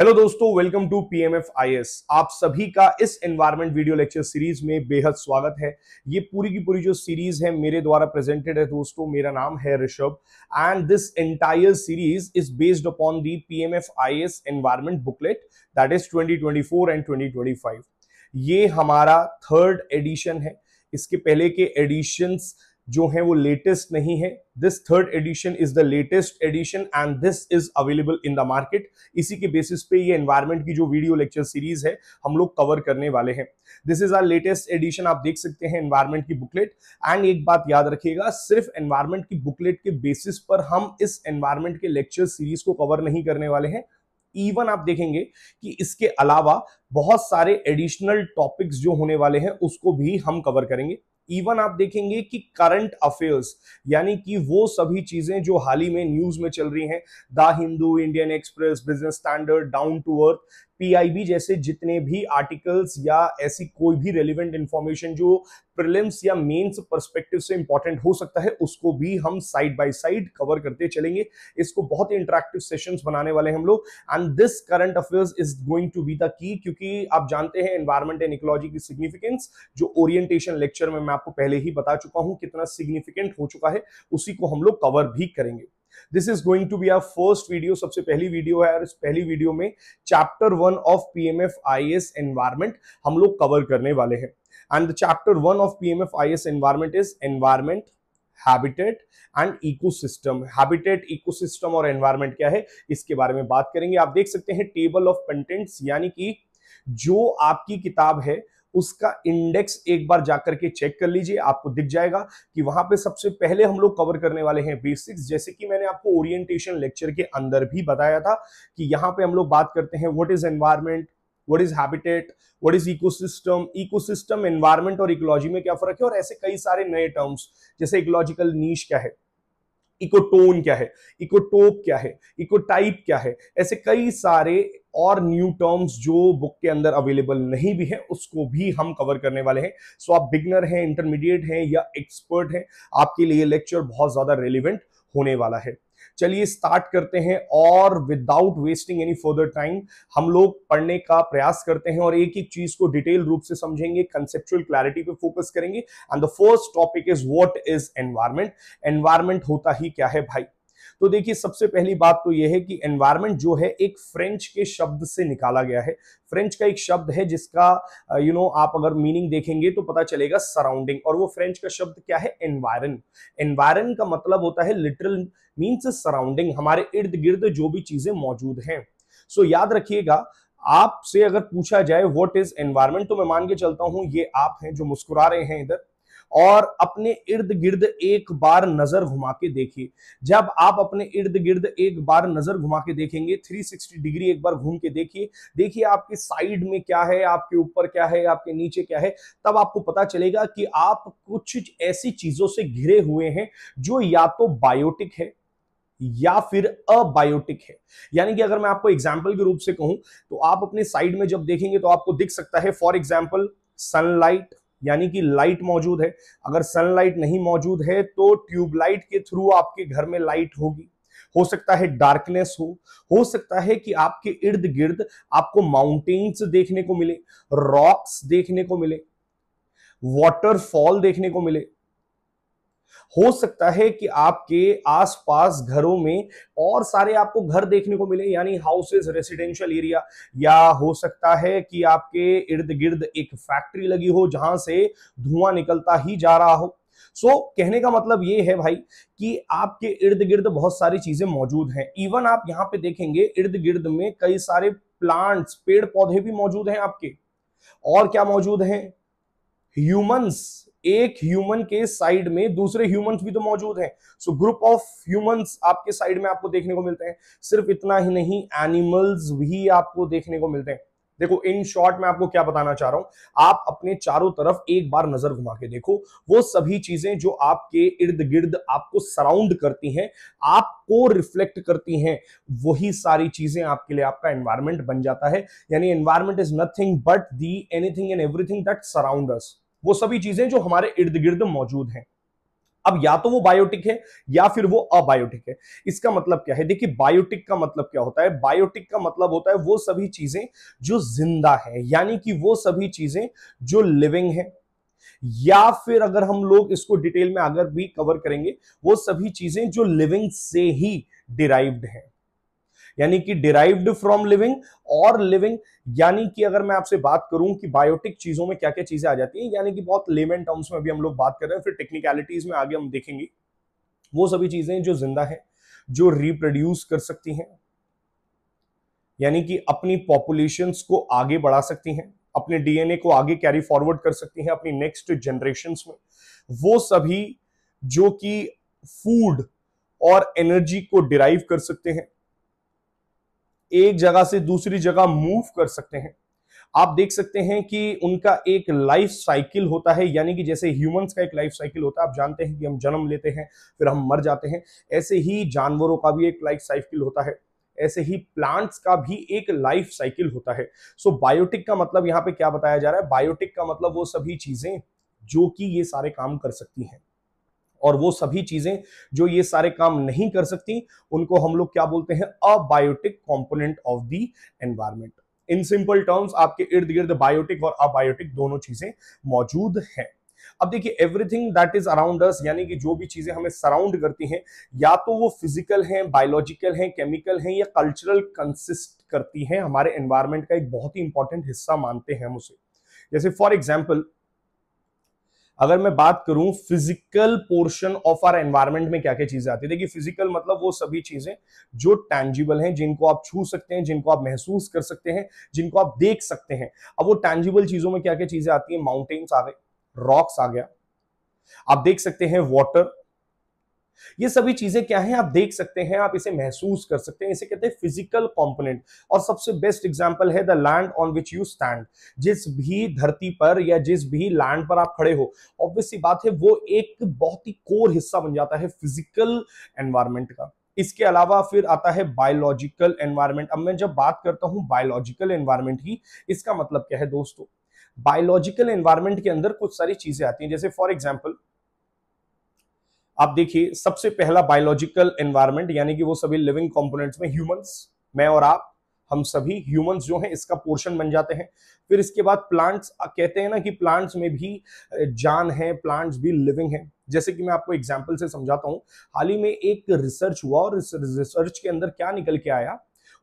Hello दोस्तों welcome to PMF IS आप सभी का इस एनवायरमेंट वीडियो लेक्चर सीरीज में बेहद स्वागत है ये पूरी की पूरी जो सीरीज है मेरे द्वारा प्रेजेंटेड है दोस्तों मेरा नाम है Rishabh and this entire series is based upon the PMF IAS environment booklet that is 2024 and 2025 ये हमारा थर्ड एडिशन है इसके पहले के एडिशंस जो है वो लेटेस्ट नहीं है this third edition is the latest edition and this is available in the market इसी के बेसिस पे ये एनवायरमेंट की जो वीडियो लेक्चर सीरीज है हम लोग कवर करने वाले हैं this is our latest edition आप देख सकते हैं एनवायरमेंट की बुकलेट एंड एक बात याद रखिएगा सिर्फ एनवायरमेंट की बुकलेट के बेसिस पर हम इस एनवायरमेंट के लेक्चर सीरीज को कवर नहीं करने वाले हैं इवन आप देखेंगे कि इसके अलावा बहुत सारे एडिशनल टॉपिक्स जो होने वाले हैं उसको भी हम कवर करेंगे इवन आप देखेंगे कि करंट अफेयर्स यानी कि वो सभी चीजें जो हाल ही में न्यूज में चल रही हैं the Hindu Indian Express Business Standard Down To Earth P जैसे जितने भी आर्टिकल्स या ऐसी कोई भी रेलिवेंट इंफॉर्मेशन जो प्रिलिम्स या मेंस परस्पेक्टिव से इंपॉर्टेंट हो सकता है उसको भी हम साइड बाय साइड कवर करते चलेंगे इसको बहुत ही इंटरेक्टिव सेशंस बनाने वाले हम लोग and this current affairs is going to be the key क्योंकि आप जानते हैं एनवायरमेंट एंड इकोलॉजी की सिग्निफिकेंस जो ओरिएंटेशन लेक्चर में मैं आपको पहले ही बता चुका हूं कितना सिग्निफिकेंट हो चुका है उसी को हम लोग कवर भी करेंगे this is going to be our first video सबसे पहली वीडियो है और इस पहली वीडियो में chapter one of P M F I S environment हम लोग कवर करने वाले हैं and the chapter one of P M F I S environment is environment habitat and ecosystem habitat ecosystem और एनवायरमेंट क्या है इसके बारे में बात करेंगे आप देख सकते हैं टेबल ऑफ कंटेंट्स यानी कि जो आपकी किताब है उसका इंडेक्स एक बार जाकर के चेक कर लीजिए आपको दिख जाएगा कि वहां पे सबसे पहले हम लोग कवर करने वाले हैं बेसिक्स जैसे कि मैंने आपको ओरिएंटेशन लेक्चर के अंदर भी बताया था कि यहाँ पे हम लोग बात करते हैं what is environment what is habitat what is ecosystem ecosystem environment और इकोलॉजी में क्या फर्क है और ऐसे कई सारे नए टर्म्स जैसे इकोलॉजिकल नीच क्या है इकोटोन क्या है इकोटोप क्या है इकोटाइप क्या है ऐसे कई सारे और न्यू टर्म्स जो बुक के अंदर अवेलेबल नहीं भी हैं उसको भी हम कवर करने वाले हैं सो आप बिगनर हैं इंटरमीडिएट हैं या एक्सपर्ट हैं आपके लिए लेक्चर बहुत ज़्यादा रेलिवेंट होने वाला है चलिए स्टार्ट करते हैं और without wasting any further time हम लोग पढ़ने का प्रयास करते हैं और एक एक चीज को डिटेल रूप से समझेंगे कंसेप्चुअल क्लैरिटी पे फोकस करेंगे and the first topic is what is environment environment होता ही क्या है भाई तो देखिए सबसे पहली बात तो यह है कि एनवायरमेंट जो है एक फ्रेंच के शब्द से निकाला गया है फ्रेंच का एक शब्द है जिसका यू नो know, आप अगर मीनिंग देखेंगे तो पता चलेगा सराउंडिंग और वो फ्रेंच का शब्द क्या है एनवायरन एनवायरन का मतलब होता है लिटरल मीन्स सराउंडिंग हमारे इर्द गिर्द जो भी चीजें मौजूद हैं सो so, याद रखिएगा आपसे अगर पूछा जाए व्हाट इज एनवायरमेंट तो मैं मान के चलता हूं ये आप हैं जो मुस्कुरा रहे हैं इधर और अपने इर्द गिर्द एक बार नजर घुमा के देखिए जब आप अपने इर्द गिर्द एक बार नजर घुमा के देखेंगे 360 डिग्री एक बार घूम के देखिए देखिए आपके साइड में क्या है आपके ऊपर क्या है आपके नीचे क्या है तब आपको पता चलेगा कि आप कुछ ऐसी चीजों से घिरे हुए हैं जो या तो बायोटिक है या फिर अबायोटिक है यानी कि अगर मैं आपको एग्जाम्पल के रूप से कहूं तो आप अपने साइड में जब देखेंगे तो आपको दिख सकता है फॉर एग्जाम्पल सनलाइट यानी कि लाइट मौजूद है अगर सनलाइट नहीं मौजूद है तो ट्यूबलाइट के थ्रू आपके घर में लाइट होगी हो सकता है डार्कनेस हो हो सकता है कि आपके इर्द गिर्द आपको माउंटेन्स देखने को मिले रॉक्स देखने को मिले वॉटरफॉल देखने को मिले हो सकता है कि आपके आसपास घरों में और सारे आपको घर देखने को मिले यानी हाउसेस रेसिडेंशियल एरिया या हो सकता है कि आपके इर्द गिर्द एक फैक्ट्री लगी हो जहां से धुआं निकलता ही जा रहा हो सो so, कहने का मतलब ये है भाई कि आपके इर्द गिर्द बहुत सारी चीजें मौजूद हैं इवन आप यहां पे देखेंगे इर्द गिर्द में कई सारे प्लांट्स पेड़ पौधे भी मौजूद हैं आपके और क्या मौजूद हैं ह्यूमंस एक ह्यूमन के साइड में दूसरे ह्यूमंस भी तो मौजूद हैं सो ग्रुप ऑफ ह्यूमंस आपके साइड में आपको देखने को मिलते हैं सिर्फ इतना ही नहीं एनिमल्स भी आपको देखने को मिलते हैं देखो इन शॉर्ट में आपको क्या बताना चाह रहा हूं आप अपने चारों तरफ एक बार नजर घुमा के देखो वो सभी चीजें जो आपके इर्द गिर्द आपको सराउंड करती हैं आपको रिफ्लेक्ट करती हैं वही सारी चीजें आपके लिए आपका एनवायरमेंट बन जाता है यानी environment is nothing but the anything and everything that surround us वो सभी चीजें जो हमारे इर्द गिर्द मौजूद हैं अब या तो वो बायोटिक है या फिर वो अबायोटिक है इसका मतलब क्या है देखिए बायोटिक का मतलब क्या होता है बायोटिक का मतलब होता है वो सभी चीजें जो जिंदा है यानी कि वो सभी चीजें जो लिविंग है या फिर अगर हम लोग इसको डिटेल में अगर भी कवर करेंगे वो सभी चीजें जो लिविंग से ही डिराइव्ड है यानी कि डिराइव्ड फ्रॉम लिविंग और लिविंग यानी कि अगर मैं आपसे बात करूं कि बायोटिक चीजों में क्या क्या चीजें आ जाती हैं यानी कि बहुत लेमन टर्म्स में अभी हम लोग बात कर रहे हैं फिर टेक्निकलिटीज में आगे हम देखेंगे वो सभी चीजें जो जिंदा है जो रिप्रोड्यूस कर सकती हैं यानी कि अपनी पॉपुलेशन को आगे बढ़ा सकती हैं अपने डीएनए को आगे कैरी फॉरवर्ड कर सकती हैं अपनी नेक्स्ट जनरेशन में वो सभी जो कि फूड और एनर्जी को डिराइव कर सकते हैं एक जगह से दूसरी जगह मूव कर सकते हैं आप देख सकते हैं कि उनका एक लाइफ साइकिल होता है यानी कि जैसे ह्यूमंस का एक लाइफ साइकिल होता है आप जानते हैं कि हम जन्म लेते हैं फिर हम मर जाते हैं ऐसे ही जानवरों का भी एक लाइफ साइकिल होता है ऐसे ही प्लांट्स का भी एक लाइफ साइकिल होता है सो so, बायोटिक का मतलब यहाँ पे क्या बताया जा रहा है बायोटिक का मतलब वो सभी चीजें जो कि ये सारे काम कर सकती हैं और वो सभी चीजें जो ये सारे काम नहीं कर सकती उनको हम लोग क्या बोलते हैं abiotic component of the environment in simple terms आपके इर्द गिर्द बायोटिक और अबायोटिक दोनों चीजें मौजूद हैं अब देखिए everything that is around us यानी कि जो भी चीजें हमें सराउंड करती हैं या तो वो फिजिकल हैं बायोलॉजिकल हैं केमिकल हैं या कल्चरल कंसिस्ट करती हैं हमारे एनवायरमेंट का एक बहुत ही इंपॉर्टेंट हिस्सा मानते हैं हम उसे जैसे फॉर एग्जाम्पल अगर मैं बात करूं physical portion of our environment में क्या क्या चीजें आती है देखिए फिजिकल मतलब वो सभी चीजें जो टैंजिबल हैं जिनको आप छू सकते हैं जिनको आप महसूस कर सकते हैं जिनको आप देख सकते हैं अब वो टैंजिबल चीजों में क्या क्या चीजें आती है माउंटेन्स आ गए रॉक्स आ गया आप देख सकते हैं वॉटर ये सभी चीजें क्या है आप देख सकते हैं आप इसे महसूस कर सकते हैं इसे कहते हैं फिजिकल कॉम्पोनेंट और सबसे बेस्ट एग्जाम्पल है the land on which you stand जिस भी धरती पर या जिस भी लैंड पर आप खड़े हो ऑब्वियसली बात है वो एक बहुत ही कोर हिस्सा बन जाता है फिजिकल एनवायरमेंट का इसके अलावा फिर आता है बायोलॉजिकल एनवायरमेंट अब मैं जब बात करता हूं बायोलॉजिकल एनवायरमेंट की इसका मतलब क्या है दोस्तों बायोलॉजिकल एनवायरमेंट के अंदर कुछ सारी चीजें आती हैं जैसे फॉर एग्जांपल आप देखिए सबसे पहला बायोलॉजिकल एनवायरमेंट यानी कि वो सभी लिविंग कंपोनेंट्स में ह्यूमंस मैं और आप हम सभी ह्यूमंस जो हैं इसका पोर्शन बन जाते हैं फिर इसके बाद प्लांट्स कहते हैं ना कि प्लांट्स में भी जान है प्लांट्स भी लिविंग है जैसे कि मैं आपको एग्जाम्पल से समझाता हूँ हाल ही में एक रिसर्च हुआ और इस रिसर्च के अंदर क्या निकल के आया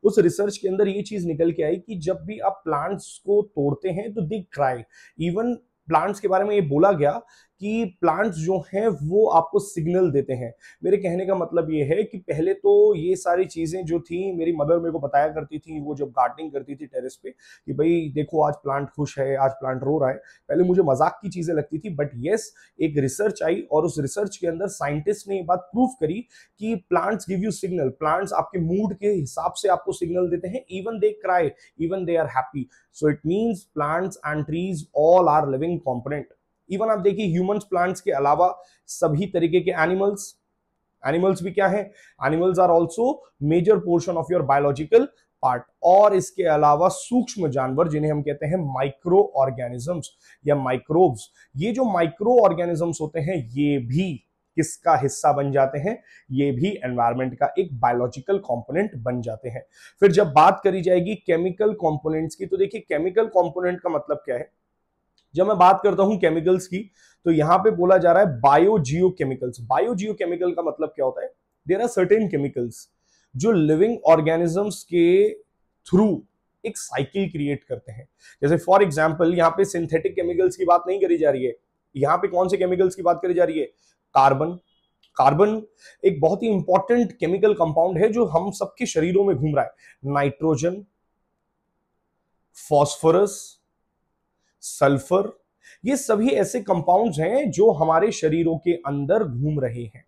उस रिसर्च के अंदर ये चीज निकल के आई कि जब भी आप प्लांट्स को तोड़ते हैं तो दे क्राई इवन प्लांट्स के बारे में ये बोला गया कि प्लांट्स जो हैं वो आपको सिग्नल देते हैं मेरे कहने का मतलब ये है कि पहले तो ये सारी चीज़ें जो थी मेरी मदर मेरे को बताया करती थी वो जब गार्डनिंग करती थी टेरेस पे कि भाई देखो आज प्लांट खुश है आज प्लांट रो रहा है पहले मुझे मजाक की चीज़ें लगती थी बट येस एक रिसर्च आई और उस रिसर्च के अंदर साइंटिस्ट ने ये बात प्रूव करी कि plants give you signal plants आपके मूड के हिसाब से आपको सिग्नल देते हैं even they cry even they are happy so it means plants and trees all are living component even आप देखिए ह्यूमंस प्लांट्स के अलावा सभी तरीके के एनिमल्स एनिमल्स भी क्या है animals are also major portion of your biological part और इसके अलावा सूक्ष्म जानवर जिन्हें हम कहते हैं माइक्रो ऑर्गेनिजम्स या माइक्रोब्स ये जो माइक्रो ऑर्गेनिजम्स होते हैं ये भी किसका हिस्सा बन जाते हैं ये भी एनवायरमेंट का एक बायोलॉजिकल कंपोनेंट बन जाते हैं फिर जब बात करी जाएगी केमिकल कंपोनेंट्स की तो देखिए केमिकल कंपोनेंट का मतलब क्या है जब मैं बात करता हूं केमिकल्स की तो यहां पे बोला जा रहा है biogeochemicals biogeochemical का मतलब क्या होता है देर आर सर्टेन केमिकल्स जो लिविंग ऑर्गेनिजम्स के थ्रू एक साइकिल क्रिएट करते हैं जैसे फॉर एग्जाम्पल यहाँ पे सिंथेटिक केमिकल्स की बात नहीं करी जा रही है यहाँ पे कौन से केमिकल्स की बात करी जा रही है कार्बन कार्बन एक बहुत ही इंपॉर्टेंट केमिकल कंपाउंड है जो हम सबके शरीरों में घूम रहा है नाइट्रोजन फॉस्फोरस सल्फर ये सभी ऐसे कंपाउंड्स हैं जो हमारे शरीरों के अंदर घूम रहे हैं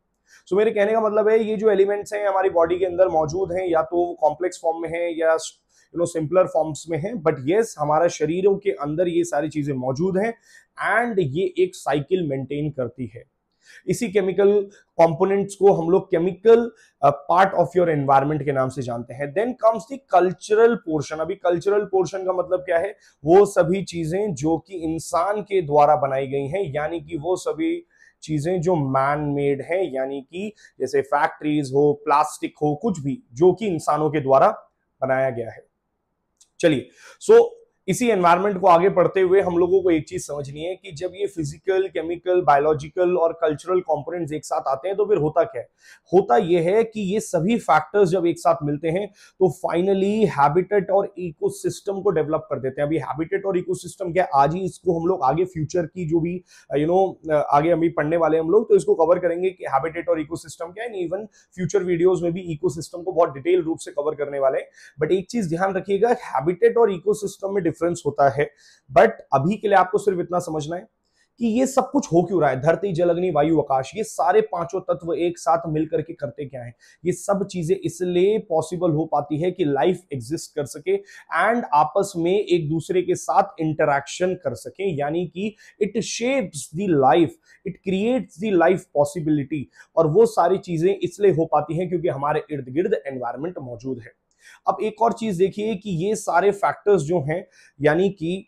सो so, मेरे कहने का मतलब है ये जो एलिमेंट्स हैं हमारी बॉडी के अंदर मौजूद हैं या तो कॉम्प्लेक्स फॉर्म में है या यू नो सिंपलर फॉर्म्स में है बट येस हमारा शरीरों के अंदर ये सारी चीजें मौजूद हैं एंड ये एक साइकिल मेंटेन करती है इसी केमिकल कंपोनेंट्स को हम लोग chemical part of your environment के नाम से जानते हैं then comes the cultural portion अभी कल्चरल पोर्शन का मतलब क्या है वो सभी चीजें जो कि इंसान के द्वारा बनाई गई हैं यानी कि वो सभी चीजें जो मैन मेड है यानी कि जैसे फैक्ट्रीज हो प्लास्टिक हो कुछ भी जो कि इंसानों के द्वारा बनाया गया है चलिए सो so, इसी एनवायरमेंट को आगे बढ़ते हुए हम लोगों को एक चीज समझनी है कि जब ये फिजिकल केमिकल बायोलॉजिकल और कल्चरल कंपोनेंट्स एक साथ आते हैं तो फिर होता क्या होता ये है कि ये सभी फैक्टर्स जब एक साथ मिलते हैं तो फाइनली हैबिटेट और इकोसिस्टम को डेवलप कर देते हैं अभी हैबिटेट और इको क्या आज ही इसको हम लोग आगे फ्यूचर की जो भी यू uh, नो uh, आगे अभी पढ़ने वाले हम लोग तो इसको कवर करेंगे कि हैबिटेट और इकोसिस्टम क्या है इवन फ्यूचर वीडियोज में भी इको को बहुत डिटेल रूप से कवर करने वाले बट एक चीज ध्यान रखिएगा हैबिटेट और इको में डिफरेंस होता है बट अभी के लिए आपको सिर्फ इतना समझना है कि ये सब कुछ हो क्यों रहा है धरती जल अग्नि वायु आकाश ये सारे पांचों तत्व एक साथ मिलकर के करते क्या है ये सब चीजें इसलिए पॉसिबल हो पाती है कि लाइफ एग्जिस्ट कर सके एंड आपस में एक दूसरे के साथ इंटरक्शन कर सके यानी कि it shapes the life it creates the life possibility और वो सारी चीजें इसलिए हो पाती है क्योंकि हमारे इर्द गिर्द एनवायरमेंट मौजूद है अब एक और चीज देखिए कि ये सारे फैक्टर्स जो हैं यानी कि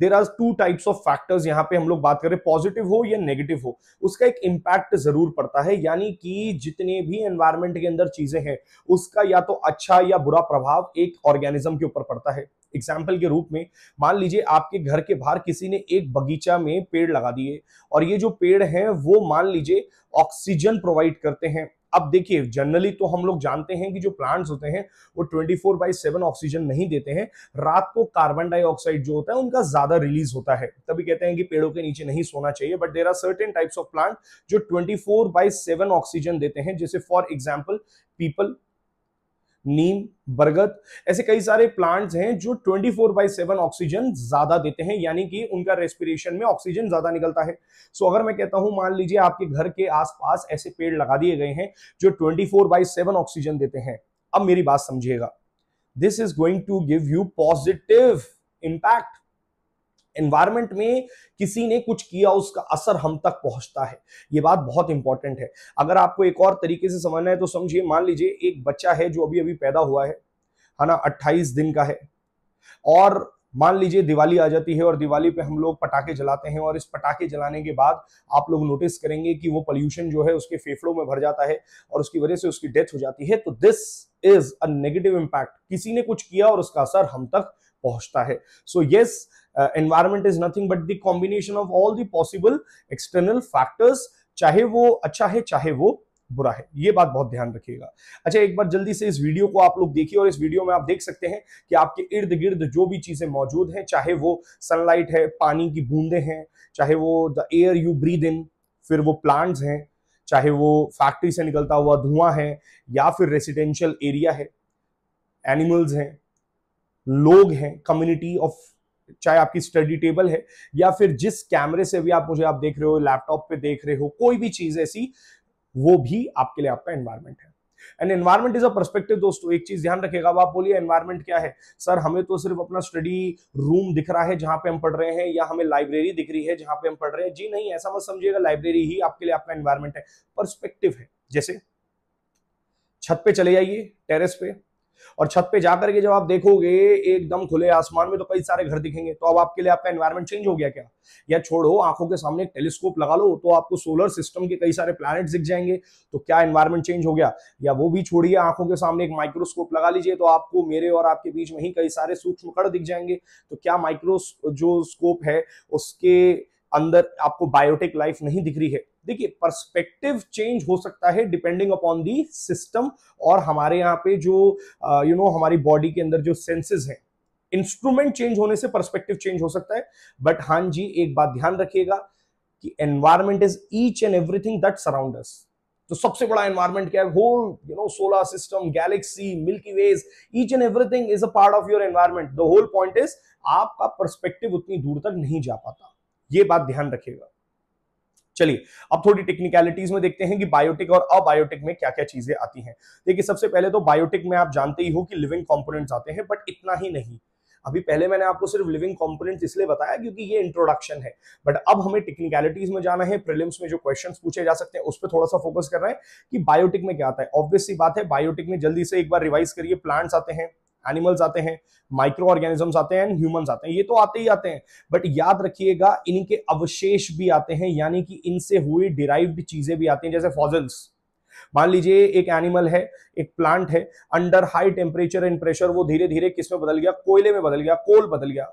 there are two types of factors यहाँ पे हम लोग बात करें पॉजिटिव हो या नेगेटिव हो उसका एक इम्पैक्ट जरूर पड़ता है यानी कि जितने भी एनवायरमेंट के अंदर चीजें हैं उसका या तो अच्छा या बुरा प्रभाव एक ऑर्गेनिज्म के ऊपर पड़ता है एग्जाम्पल के रूप में मान लीजिए आपके घर के बाहर किसी ने एक बगीचा में पेड़ लगा दिए और ये जो पेड़ हैं वो मान लीजिए ऑक्सीजन प्रोवाइड करते हैं अब देखिए जनरली तो हम लोग जानते हैं कि जो प्लांट्स होते हैं वो 24 फोर बाई सेवन ऑक्सीजन नहीं देते हैं रात को कार्बन डाइऑक्साइड जो होता है उनका ज्यादा रिलीज होता है तभी कहते हैं कि पेड़ों के नीचे नहीं सोना चाहिए but there are certain types of plant जो twenty four by seven oxygen देते हैं जैसे फॉर एग्जाम्पल पीपल नीम बरगद ऐसे कई सारे प्लांट्स हैं जो 24 फोर बाई सेवन ऑक्सीजन ज्यादा देते हैं यानी कि उनका रेस्पिरेशन में ऑक्सीजन ज्यादा निकलता है सो अगर मैं कहता हूं मान लीजिए आपके घर के आसपास ऐसे पेड़ लगा दिए गए हैं जो 24 फोर बाई सेवन ऑक्सीजन देते हैं अब मेरी बात समझिएगा this is going to give you positive impact environment में किसी ने कुछ किया उसका असर हम तक पहुंचता है ये बात बहुत इंपॉर्टेंट है अगर आपको एक और तरीके से समझना है तो समझिए मान लीजिए एक बच्चा है जो अभी अभी पैदा हुआ है है ना अट्ठाईस दिन का है और मान लीजिए दिवाली आ जाती है और दिवाली पे हम लोग पटाखे जलाते हैं और इस पटाखे जलाने के बाद आप लोग नोटिस करेंगे कि वो पोल्यूशन जो है उसके फेफड़ों में भर जाता है और उसकी वजह से उसकी डेथ हो जाती है तो this is a negative impact किसी ने कुछ किया और उसका असर हम तक पहुंचता है so yes environment is nothing but the combination of all the possible external factors चाहे वो अच्छा है चाहे वो बुरा है ये बात बहुत ध्यान रखिएगा अच्छा एक बार जल्दी से इस वीडियो को आप लोग देखिए और इस वीडियो में आप देख सकते हैं कि आपके इर्द गिर्द जो भी चीजें मौजूद हैं चाहे वो सनलाइट है पानी की बूंदे हैं चाहे वो the air you breathe in फिर वो प्लांट्स हैं चाहे वो फैक्ट्री से निकलता हुआ धुआं है या फिर रेसिडेंशियल एरिया है एनिमल्स हैं लोग हैं कम्युनिटी ऑफ चाहे आपकी स्टडी टेबल है या फिर जिस कैमरे से भी आप मुझे आप देख रहे हो लैपटॉप पे देख रहे हो कोई भी चीज ऐसी वो भी आपके लिए आपका एनवायरमेंट है and environment is a perspective दोस्तों एक चीज ध्यान रखेगा आप बोलिए एनवायरमेंट क्या है सर हमें तो सिर्फ अपना स्टडी रूम दिख रहा है जहां पे हम पढ़ रहे हैं या हमें लाइब्रेरी दिख रही है जहां पे हम पढ़ रहे हैं जी नहीं ऐसा मत समझिएगा लाइब्रेरी ही आपके लिए आपका एनवायरमेंट है परस्पेक्टिव है जैसे छत पे चले जाइए टेरेस पे और छत पे जाकर के जब आप देखोगे एकदम खुले आसमान में तो कई सारे घर दिखेंगे तो अब आपके लिए आपका एनवायरमेंट चेंज हो गया क्या या छोड़ो आंखों के सामने टेलीस्कोप लगा लो तो आपको सोलर सिस्टम के कई सारे प्लैनेट दिख जाएंगे तो क्या एनवायरमेंट चेंज हो गया या वो भी छोड़िए आंखों के सामने एक माइक्रोस्कोप लगा लीजिए तो आपको मेरे और आपके बीच में ही कई सारे सूक्ष्म कड़ दिख जाएंगे तो क्या माइक्रो जो स्कोप है उसके अंदर आपको बायोटेक लाइफ नहीं दिख रही है देखिए पर्सपेक्टिव चेंज हो सकता है डिपेंडिंग अपॉन दी सिस्टम और हमारे यहाँ पे जो यू नो know, हमारी बॉडी के अंदर जो सेंसेस हैं इंस्ट्रूमेंट चेंज होने से पर्सपेक्टिव चेंज हो सकता है बट हां जी एक बात ध्यान रखिएगा कि environment is each and everything that surround तो सबसे बड़ा एनवायरमेंट क्या है whole you know solar system galaxy Milky Ways each and everything is a part of your environment the whole point is आपका पर्सपेक्टिव उतनी दूर तक नहीं जा पाता ये बात ध्यान रखिएगा चलिए अब थोड़ी टेक्निकलिटीज में देखते हैं कि बायोटिक और अबायोटिक में क्या क्या चीजें आती हैं देखिए सबसे पहले तो बायोटिक में आप जानते ही हो कि लिविंग कॉम्पोनेंट्स आते हैं बट इतना ही नहीं अभी पहले मैंने आपको सिर्फ लिविंग कॉम्पोनेंट्स इसलिए बताया क्योंकि ये इंट्रोडक्शन है बट अब हमें टेक्निकलिटीज में जाना है प्रिलिम्स में जो क्वेश्चंस पूछे जा सकते हैं उस पर थोड़ा सा फोकस कर रहे हैं कि बायोटिक में क्या आता है ऑब्वियसली बात है बायोटिक में जल्दी से एक बार रिवाइज करिए प्लांट्स आते हैं एनिमल्स आते हैं माइक्रो ऑर्गेनिजम्स आते हैं एंड ह्यूमन आते हैं ये तो आते ही आते हैं बट याद रखिएगा इनके अवशेष भी आते हैं यानी कि इनसे हुई डिराइव्ड चीजें भी आती हैं जैसे फॉजल्स मान लीजिए एक एनिमल है एक प्लांट है under high temperature and pressure वो धीरे धीरे किस में बदल गया कोयले में बदल गया कोल बदल गया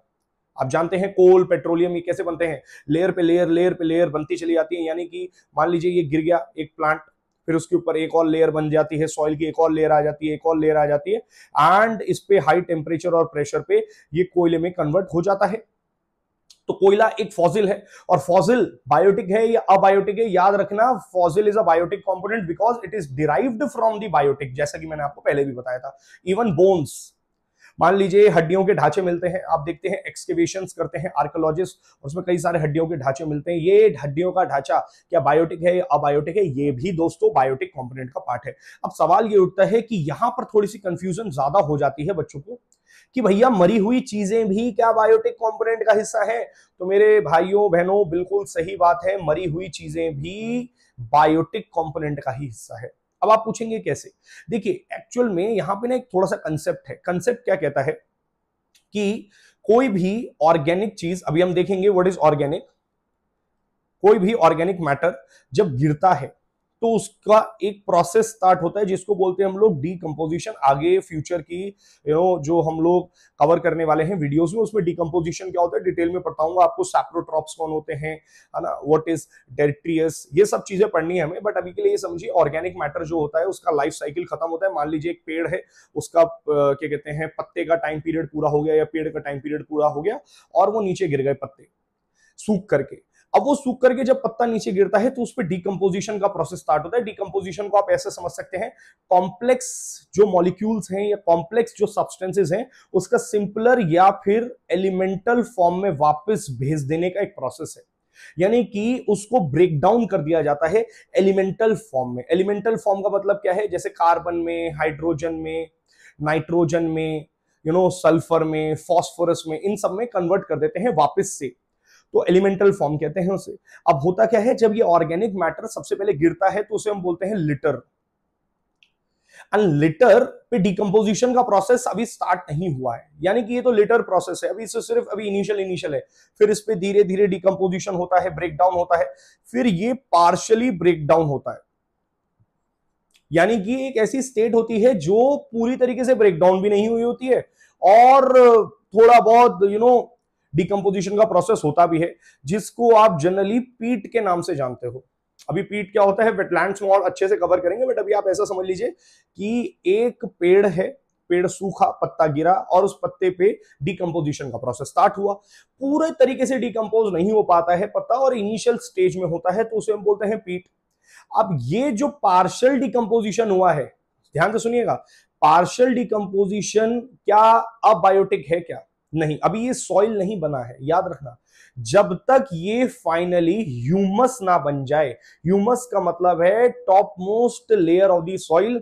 आप जानते हैं कोल पेट्रोलियम ये कैसे बनते हैं लेयर पे लेयर लेयर पे लेयर बनती चली जाती है यानी कि मान लीजिए ये गिर गया एक प्लांट फिर उसके ऊपर एक और लेयर बन जाती है सॉइल की एक और लेयर आ जाती है एक और लेयर आ जाती है एंड इस पे हाई टेम्परेचर और प्रेशर पे ये कोयले में कन्वर्ट हो जाता है तो कोयला एक फॉजिल है और फॉजिल बायोटिक है या अबायोटिक है याद रखना fossil is a biotic component because it is derived from the biotic जैसा कि मैंने आपको पहले भी बताया था इवन बोन्स मान लीजिए हड्डियों के ढांचे मिलते हैं आप देखते हैं एक्सकेवेशन करते हैं आर्कोलॉजिस्ट उसमें कई सारे हड्डियों के ढांचे मिलते हैं ये हड्डियों का ढांचा क्या बायोटिक है या अबायोटिक है ये भी दोस्तों बायोटिक कॉम्पोनेंट का पार्ट है अब सवाल ये उठता है कि यहां पर थोड़ी सी कंफ्यूजन ज्यादा हो जाती है बच्चों को कि भैया मरी हुई चीजें भी क्या बायोटिक कंपोनेंट का हिस्सा है तो मेरे भाइयों बहनों बिल्कुल सही बात है मरी हुई चीजें भी बायोटिक कंपोनेंट का ही हिस्सा है अब आप पूछेंगे कैसे देखिए एक्चुअल में यहां पे ना एक थोड़ा सा कंसेप्ट है कंसेप्ट क्या कहता है कि कोई भी ऑर्गेनिक चीज अभी हम देखेंगे व्हाट इज ऑर्गेनिक कोई भी ऑर्गेनिक मैटर जब गिरता है तो उसका एक प्रोसेस स्टार्ट होता है जिसको बोलते हैं हम लोग डीकम्पोजिशन आगे फ्यूचर की यू नो जो हम लोग कवर करने वाले हैं वीडियोस में उसमें डीकम्पोजिशन क्या होता है डिटेल में पढ़ताऊंगा आपको सैप्रोट्रॉप्स कौन होते हैं है ना व्हाट इज डेट्रियस ये सब चीजें पढ़नी है हमें बट अभी के लिए ये समझिए ऑर्गेनिक मैटर जो होता है उसका लाइफ साइकिल खत्म होता है मान लीजिए एक पेड़ है उसका क्या कहते हैं पत्ते का टाइम पीरियड पूरा हो गया या पेड़ का टाइम पीरियड पूरा हो गया और वो नीचे गिर गए पत्ते सूख करके अब वो सूख करके जब पत्ता नीचे गिरता है तो उस पर डीकम्पोजिशन का प्रोसेस स्टार्ट होता है डीकम्पोजिशन को आप ऐसे समझ सकते हैं कॉम्प्लेक्स जो मॉलिक्यूल्स हैं या कॉम्प्लेक्स जो सब्सटेंसेस हैं उसका सिंपलर या फिर एलिमेंटल फॉर्म में वापस भेज देने का एक प्रोसेस है यानी कि उसको ब्रेक डाउन कर दिया जाता है एलिमेंटल फॉर्म में एलिमेंटल फॉर्म का मतलब क्या है जैसे कार्बन में हाइड्रोजन में नाइट्रोजन में यू नो सल्फर में फॉस्फोरस में इन सब में कन्वर्ट कर देते हैं वापस से तो एलिमेंटल फॉर्म कहते हैं उसे अब होता क्या है जब ये ऑर्गेनिक मैटर सबसे पहले गिरता है तो उसे हम बोलते हैं लिटर लिटर पे डिकम्पोजिशन का प्रोसेस अभी स्टार्ट नहीं हुआ है यानी कि ये तो लिटर प्रोसेस है अभी इसे सिर्फ अभी इनिशियल इनिशियल है फिर इस पे धीरे धीरे डिकम्पोजिशन होता है ब्रेक डाउन होता है फिर ये पार्शली डाउन होता है यानी कि एक ऐसी स्टेट होती है जो पूरी तरीके से ब्रेक डाउन भी नहीं हुई होती है और थोड़ा बहुत you you know know, decomposition का प्रोसेस होता भी है जिसको आप जनरली पीट के नाम से जानते हो अभी पीट क्या होता है वेटलैंड्स में और अच्छे से कवर करेंगे बट अभी आप ऐसा समझ लीजिए कि एक पेड़ है पेड़ सूखा पत्ता गिरा और उस पत्ते पे डिकम्पोजिशन का प्रोसेस स्टार्ट हुआ पूरे तरीके से डिकम्पोज नहीं हो पाता है पत्ता और इनिशियल स्टेज में होता है तो उसे हम बोलते हैं पीट अब ये जो पार्शियल डिकम्पोजिशन हुआ है ध्यान से सुनिएगा पार्शियल डिकम्पोजिशन क्या अबायोटिक है क्या नहीं अभी ये सॉइल नहीं बना है याद रखना जब तक ये फाइनली ह्यूमस ना बन जाए ह्यूमस का मतलब है top most layer of the soil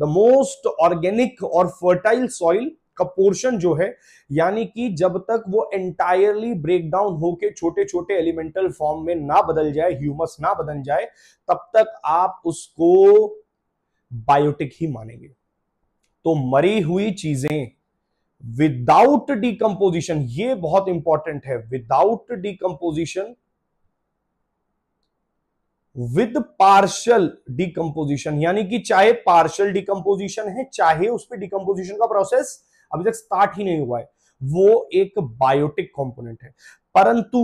the most organic और फर्टाइल सॉइल का पोर्शन जो है यानी कि जब तक वो एंटायरली ब्रेक डाउन होके छोटे छोटे एलिमेंटल फॉर्म में ना बदल जाए ह्यूमस ना बदल जाए तब तक आप उसको बायोटिक ही मानेंगे तो मरी हुई चीजें विदाउट डिकम्पोजिशन ये बहुत इंपॉर्टेंट है without decomposition with partial decomposition यानी कि चाहे पार्शल डिकम्पोजिशन है चाहे उस पर डिकम्पोजिशन का प्रोसेस अभी तक स्टार्ट ही नहीं हुआ है वो एक बायोटिक कंपोनेंट है परंतु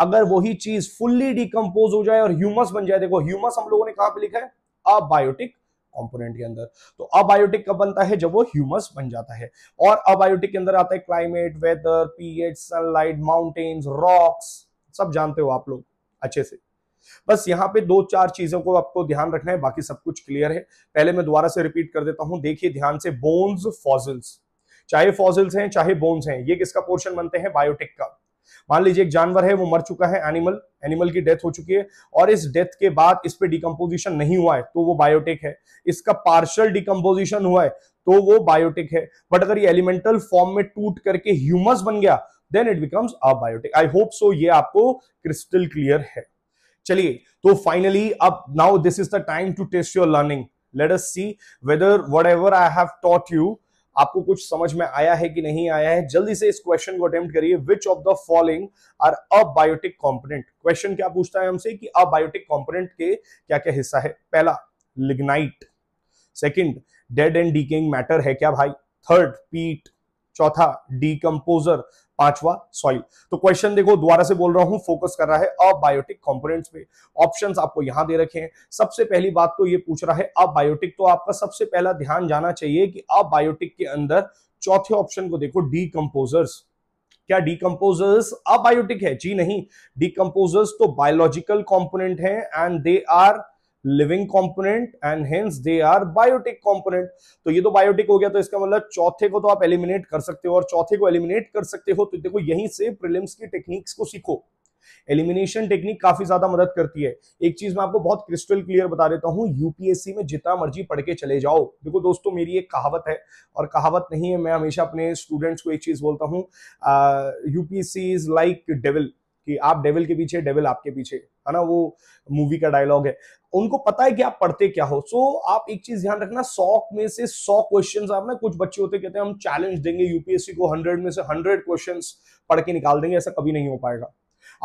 अगर वही चीज फुल्ली डिकम्पोज हो जाए और ह्यूमस बन जाए देखो ह्यूमस हम लोगों ने कहा पे लिखा है अबायोटिक कंपोनेंट के अंदर तो अबायोटिक कब बनता है जब वो ह्यूमस बन जाता है और अबायोटिक के अंदर आता है climate weather pH sunlight mountains rocks सब जानते हो आप लोग अच्छे से बस यहाँ पे दो चार चीजों को आपको ध्यान रखना है बाकी सब कुछ क्लियर है पहले मैं दोबारा से रिपीट कर देता हूं देखिए ध्यान से बोन्स फॉजिल्स चाहे फॉजिल्स हैं चाहे बोन्स हैं ये किसका पोर्शन बनते हैं बायोटिक का मान लीजिए एक जानवर है वो मर चुका है एनिमल एनिमल की डेथ हो चुकी है और इस डेथ के बाद इस पर डिकम्पोजिशन नहीं हुआ है तो वो बायोटेक है इसका पार्शल डिकम्पोजिशन हुआ है तो वो बायोटेक है बट अगर ये एलिमेंटल फॉर्म में टूट करके ह्यूमस बन गया then it becomes a biotic I hope so ये आपको क्रिस्टल क्लियर है चलिए तो फाइनली अब now this is the time to test your learning let us see whether whatever I have taught you आपको कुछ समझ में आया है कि नहीं आया है जल्दी से इस क्वेश्चन को अटेम्प्ट करिए which of the following are abiotic component question क्या पूछता है हमसे कि अबायोटिक कॉम्पोनेंट के क्या क्या हिस्सा है पहला lignite second dead and decaying matter है क्या भाई थर्ड पीट चौथा डीकम्पोजर पांचवा सॉइल तो क्वेश्चन देखो दोबारा से बोल रहा हूं फोकस कर रहा है अबायोटिक कॉम्पोनेट पे ऑप्शन आपको यहां दे रखे हैं सबसे पहली बात तो ये पूछ रहा है अबायोटिक तो आपका सबसे पहला ध्यान जाना चाहिए कि अबायोटिक के अंदर चौथे ऑप्शन को देखो डीकम्पोजर्स क्या डीकम्पोजर्स अबायोटिक है जी नहीं डीकम्पोजर्स तो बायोलॉजिकल कॉम्पोनेंट है and they are living component and hence they are biotic component तो ये तो बायोटिक हो गया तो इसका मतलब चौथे को तो आप एलिमिनेट कर सकते हो और चौथे को एलिमिनेट कर सकते हो तो देखो यहीं से प्रिलिम्स की टेक्निक्स को सीखो एलिमिनेशन टेक्निक काफी ज्यादा मदद करती है एक चीज मैं आपको बहुत क्रिस्टल क्लियर बता देता हूं यूपीएससी में जितना मर्जी पढ़ के चले जाओ देखो दोस्तों मेरी एक कहावत है और कहावत नहीं है मैं हमेशा अपने स्टूडेंट्स को एक चीज बोलता हूँ यूपीएससी इज लाइक डेविल कि आप डेविल के पीछे डेविल आपके पीछे है ना वो मूवी का डायलॉग है उनको पता है कि आप पढ़ते क्या हो सो so, आप एक चीज ध्यान रखना सौ में से सौ क्वेश्चन आप ना कुछ बच्चे होते कहते हैं हम चैलेंज देंगे यूपीएससी को हंड्रेड में से हंड्रेड क्वेश्चन पढ़ के निकाल देंगे ऐसा कभी नहीं हो पाएगा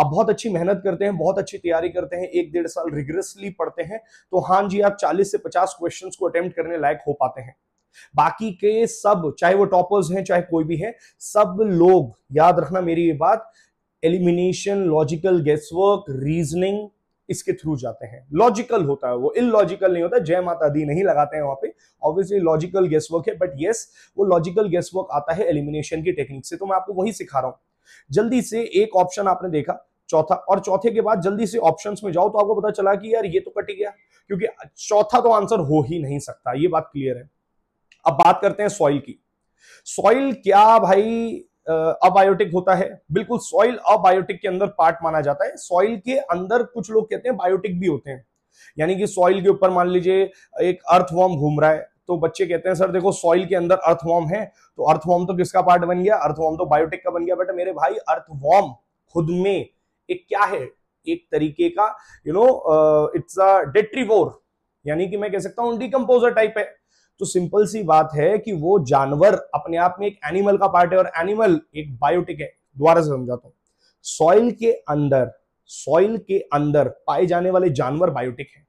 आप बहुत अच्छी मेहनत करते हैं बहुत अच्छी तैयारी करते हैं एक डेढ़ साल रिग्रेसली पढ़ते हैं तो हाँ जी आप 40 से 50 क्वेश्चंस को अटेम्प्ट करने लायक हो पाते हैं बाकी के सब चाहे वो टॉपर्स हैं चाहे कोई भी है सब लोग याद रखना मेरी ये बात एलिमिनेशन लॉजिकल गेस्टवर्क रीजनिंग इसके थ्रू जाते हैं लॉजिकल होता है वो इलॉजिकल नहीं होता जय माता दी नहीं लगाते हैं वहां पे ऑब्वियसली लॉजिकल गेस्टवर्क है बट येस वो लॉजिकल गेस्टवर्क आता है एलिमिनेशन की टेक्निक से तो मैं आपको वही सिखा रहा हूं जल्दी से एक ऑप्शन आपने देखा चौथा और चौथे के बाद जल्दी से ऑप्शन में जाओ तो आपको पता चला कि यार ये तो कट गया क्योंकि चौथा तो आंसर हो ही नहीं सकता ये बात क्लियर है अब बात करते हैं सॉइल की सॉइल क्या भाई अबायोटिक होता है बिल्कुल सॉइल अबायोटिक के अंदर पार्ट माना जाता है सॉइल के अंदर कुछ लोग कहते हैं बायोटिक भी होते हैं यानी कि सॉइल के ऊपर मान लीजिए एक अर्थवॉर्म घूम रहा है तो बच्चे कहते हैं सर देखो सॉइल के अंदर अर्थवॉर्म है तो अर्थवॉर्म तो किसका पार्ट बन गया अर्थवॉर्म तो बायोटिक का बन गया बट मेरे भाई अर्थवॉर्म खुद में एक क्या है एक तरीके का you know it's a detritivore यानी कि मैं कह सकता हूं डिकम्पोजर टाइप है तो सिंपल सी बात है कि वो जानवर अपने आप में एक एनिमल का पार्ट है और एनिमल एक बायोटिक है द्वारा से समझाता हूं सॉइल के अंदर सॉइल के अंदर पाए जाने वाले जानवर बायोटिक है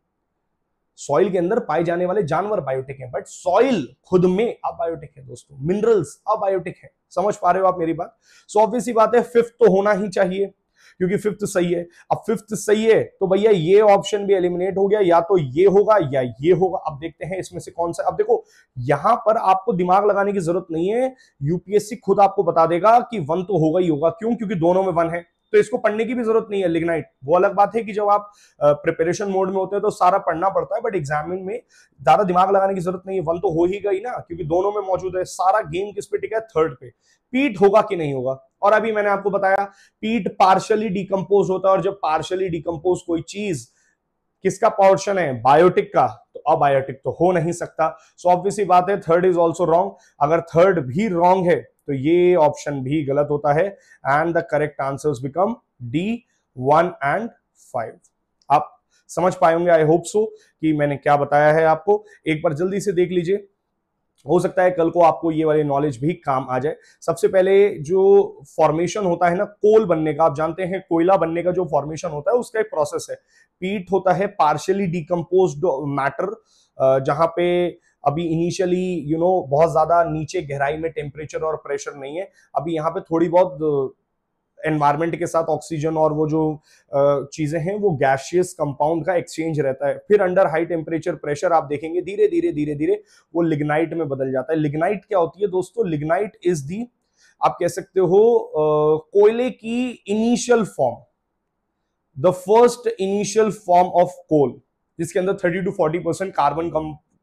सॉइल के अंदर पाए जाने वाले जानवर बायोटिक है बट सॉइल खुद में अबायोटिक है दोस्तों मिनरल्स अबायोटिक है समझ पा रहे हो आप मेरी बात सो ऑब्वियस बात है फिफ्थ तो होना ही चाहिए क्योंकि फिफ्थ सही है अब फिफ्थ सही है तो भैया ये ऑप्शन भी एलिमिनेट हो गया या तो ये होगा या ये होगा अब देखते हैं इसमें से कौन सा अब देखो यहां पर आपको दिमाग लगाने की जरूरत नहीं है यूपीएससी खुद आपको बता देगा कि वन तो होगा ही होगा क्यों क्योंकि दोनों में वन है तो इसको पढ़ने की भी जरूरत नहीं है लिग्नाइट वो अलग बात है कि जब आप प्रिपरेशन मोड में होते हैं तो सारा पढ़ना पड़ता है बट एग्जामिन में ज्यादा दिमाग लगाने की जरूरत नहीं है वन तो हो ही गई ना क्योंकि दोनों में मौजूद है सारा गेम किस पे टिका है थर्ड पे पीट होगा कि नहीं होगा और अभी मैंने आपको बताया पीट पार्शली डिकम्पोज होता है और जब पार्शली डिकम्पोज कोई चीज किसका पोर्शन है बायोटिक का तो अबायोटिक तो हो नहीं सकता सो so, ऑब्वियसली बात है थर्ड इज ऑल्सो रॉन्ग अगर थर्ड भी रॉन्ग है तो ये ऑप्शन भी गलत होता है and the correct answer become D one and five आप समझ पाए होंगे आई होप सो कि मैंने क्या बताया है आपको एक बार जल्दी से देख लीजिए हो सकता है कल को आपको ये वाली नॉलेज भी काम आ जाए सबसे पहले जो फॉर्मेशन होता है ना कोल बनने का आप जानते हैं कोयला बनने का जो फॉर्मेशन होता है उसका एक प्रोसेस है पीट होता है पार्शियली डिकम्पोज मैटर जहां पे अभी initially you you know know, बहुत ज्यादा नीचे गहराई में टेम्परेचर और प्रेशर नहीं है अभी यहाँ पे थोड़ी बहुत एनवायरमेंट uh, के साथ ऑक्सीजन और वो जो uh, चीजें हैं वो गैशियस कंपाउंड का एक्सचेंज रहता है फिर अंडर हाई टेम्परेचर प्रेशर आप देखेंगे धीरे धीरे धीरे धीरे वो लिग्नाइट में बदल जाता है लिग्नाइट क्या होती है दोस्तों लिग्नाइट इज दी आप कह सकते हो uh, कोयले की initial form the first initial form of coal जिसके अंदर 30 टू 40 परसेंट कार्बन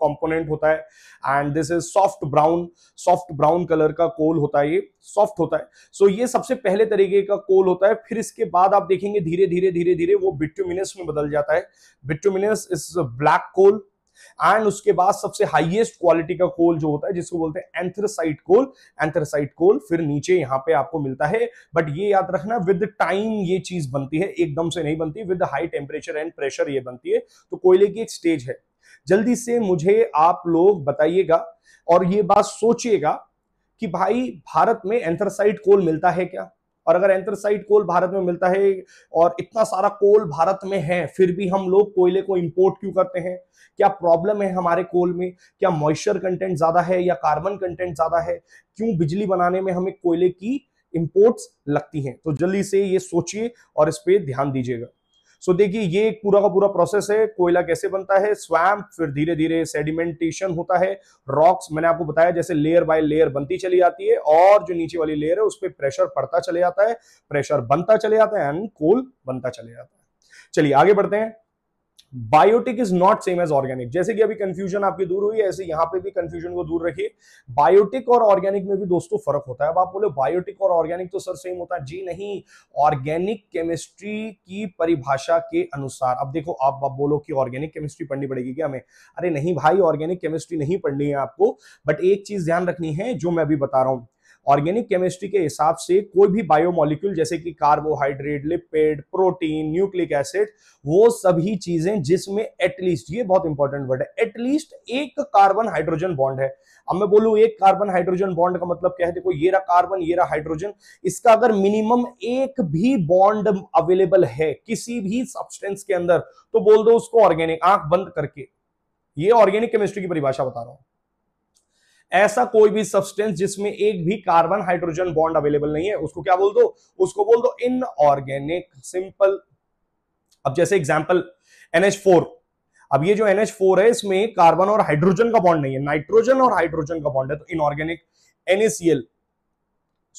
कंपोनेंट होता है and this is soft brown soft brown colour का कोल होता है ये सॉफ्ट होता है सो so, ये सबसे पहले तरीके का कोल होता है फिर इसके बाद आप देखेंगे धीरे धीरे धीरे धीरे वो बिट्यूमिनस में बदल जाता है बिट्यूमिनस इज ब्लैक कोल एंड उसके बाद सबसे हाईएस्ट क्वालिटी का कोल जो होता है जिसको बोलते हैं एंथ्रसाइट कोल एंथ्रसाइट कोल फिर नीचे यहाँ पे आपको मिलता है बट ये याद रखना विद टाइम ये चीज बनती है एकदम से नहीं बनती with high temperature and pressure ये बनती है तो कोयले की एक स्टेज है जल्दी से मुझे आप लोग बताइएगा और ये बात सोचिएगा कि भाई भारत में एंथरसाइट कोल मिलता है क्या और अगर एंथरसाइट कोल भारत में मिलता है और इतना सारा कोल भारत में है फिर भी हम लोग कोयले को इंपोर्ट क्यों करते हैं क्या प्रॉब्लम है हमारे कोल में क्या मॉइस्चर कंटेंट ज्यादा है या कार्बन कंटेंट ज्यादा है क्यों बिजली बनाने में हमें कोयले की इंपोर्ट्स लगती हैं तो जल्दी से ये सोचिए और इस पर ध्यान दीजिएगा सो देखिए ये एक पूरा का पूरा प्रोसेस है कोयला कैसे बनता है स्वैम्प फिर धीरे धीरे सेडिमेंटेशन होता है रॉक्स मैंने आपको बताया जैसे लेयर बाय लेयर बनती चली जाती है और जो नीचे वाली लेयर है उस पर प्रेशर पड़ता चले जाता है प्रेशर बनता चले जाता है एंड कोल बनता चले जाता है चलिए आगे बढ़ते हैं biotic is not same as organic जैसे कि अभी कंफ्यूजन आपकी दूर हुई है ऐसे यहां पे भी कंफ्यूजन को दूर रखिए बायोटिक और ऑर्गेनिक में भी दोस्तों फर्क होता है अब आप बोले बायोटिक और ऑर्गेनिक तो सर सेम होता है जी नहीं ऑर्गेनिक केमिस्ट्री की परिभाषा के अनुसार अब देखो आप, आप बोलो कि ऑर्गेनिक केमिस्ट्री पढ़नी पड़ेगी क्या हमें अरे नहीं भाई ऑर्गेनिक केमिस्ट्री नहीं पढ़नी है आपको बट एक चीज ध्यान रखनी है जो मैं अभी बता रहा हूं ऑर्गेनिक केमिस्ट्री के हिसाब से कोई भी बायोमोलिक्यूल जैसे कि carbohydrate lipid protein nucleic acid वो सभी चीजें जिसमें एटलीस्ट ये बहुत इंपॉर्टेंट वर्ड है एटलीस्ट एक कार्बन हाइड्रोजन बॉन्ड है अब मैं बोलू एक कार्बन हाइड्रोजन बॉन्ड का मतलब क्या है देखो ये रहा कार्बन ये रहा हाइड्रोजन इसका अगर मिनिमम एक भी बॉन्ड अवेलेबल है किसी भी सब्सटेंस के अंदर तो बोल दो उसको ऑर्गेनिक आंख बंद करके ये ऑर्गेनिक केमिस्ट्री की परिभाषा बता रहा हूं ऐसा कोई भी सब्सटेंस जिसमें एक भी कार्बन हाइड्रोजन बॉन्ड अवेलेबल नहीं है उसको क्या बोल दो उसको बोल दो इनऑर्गेनिक सिंपल अब जैसे एग्जाम्पल एनएच अब ये जो NH4 है इसमें कार्बन और हाइड्रोजन का बॉन्ड नहीं है नाइट्रोजन और हाइड्रोजन का बॉन्ड है तो इनऑर्गेनिक NaCl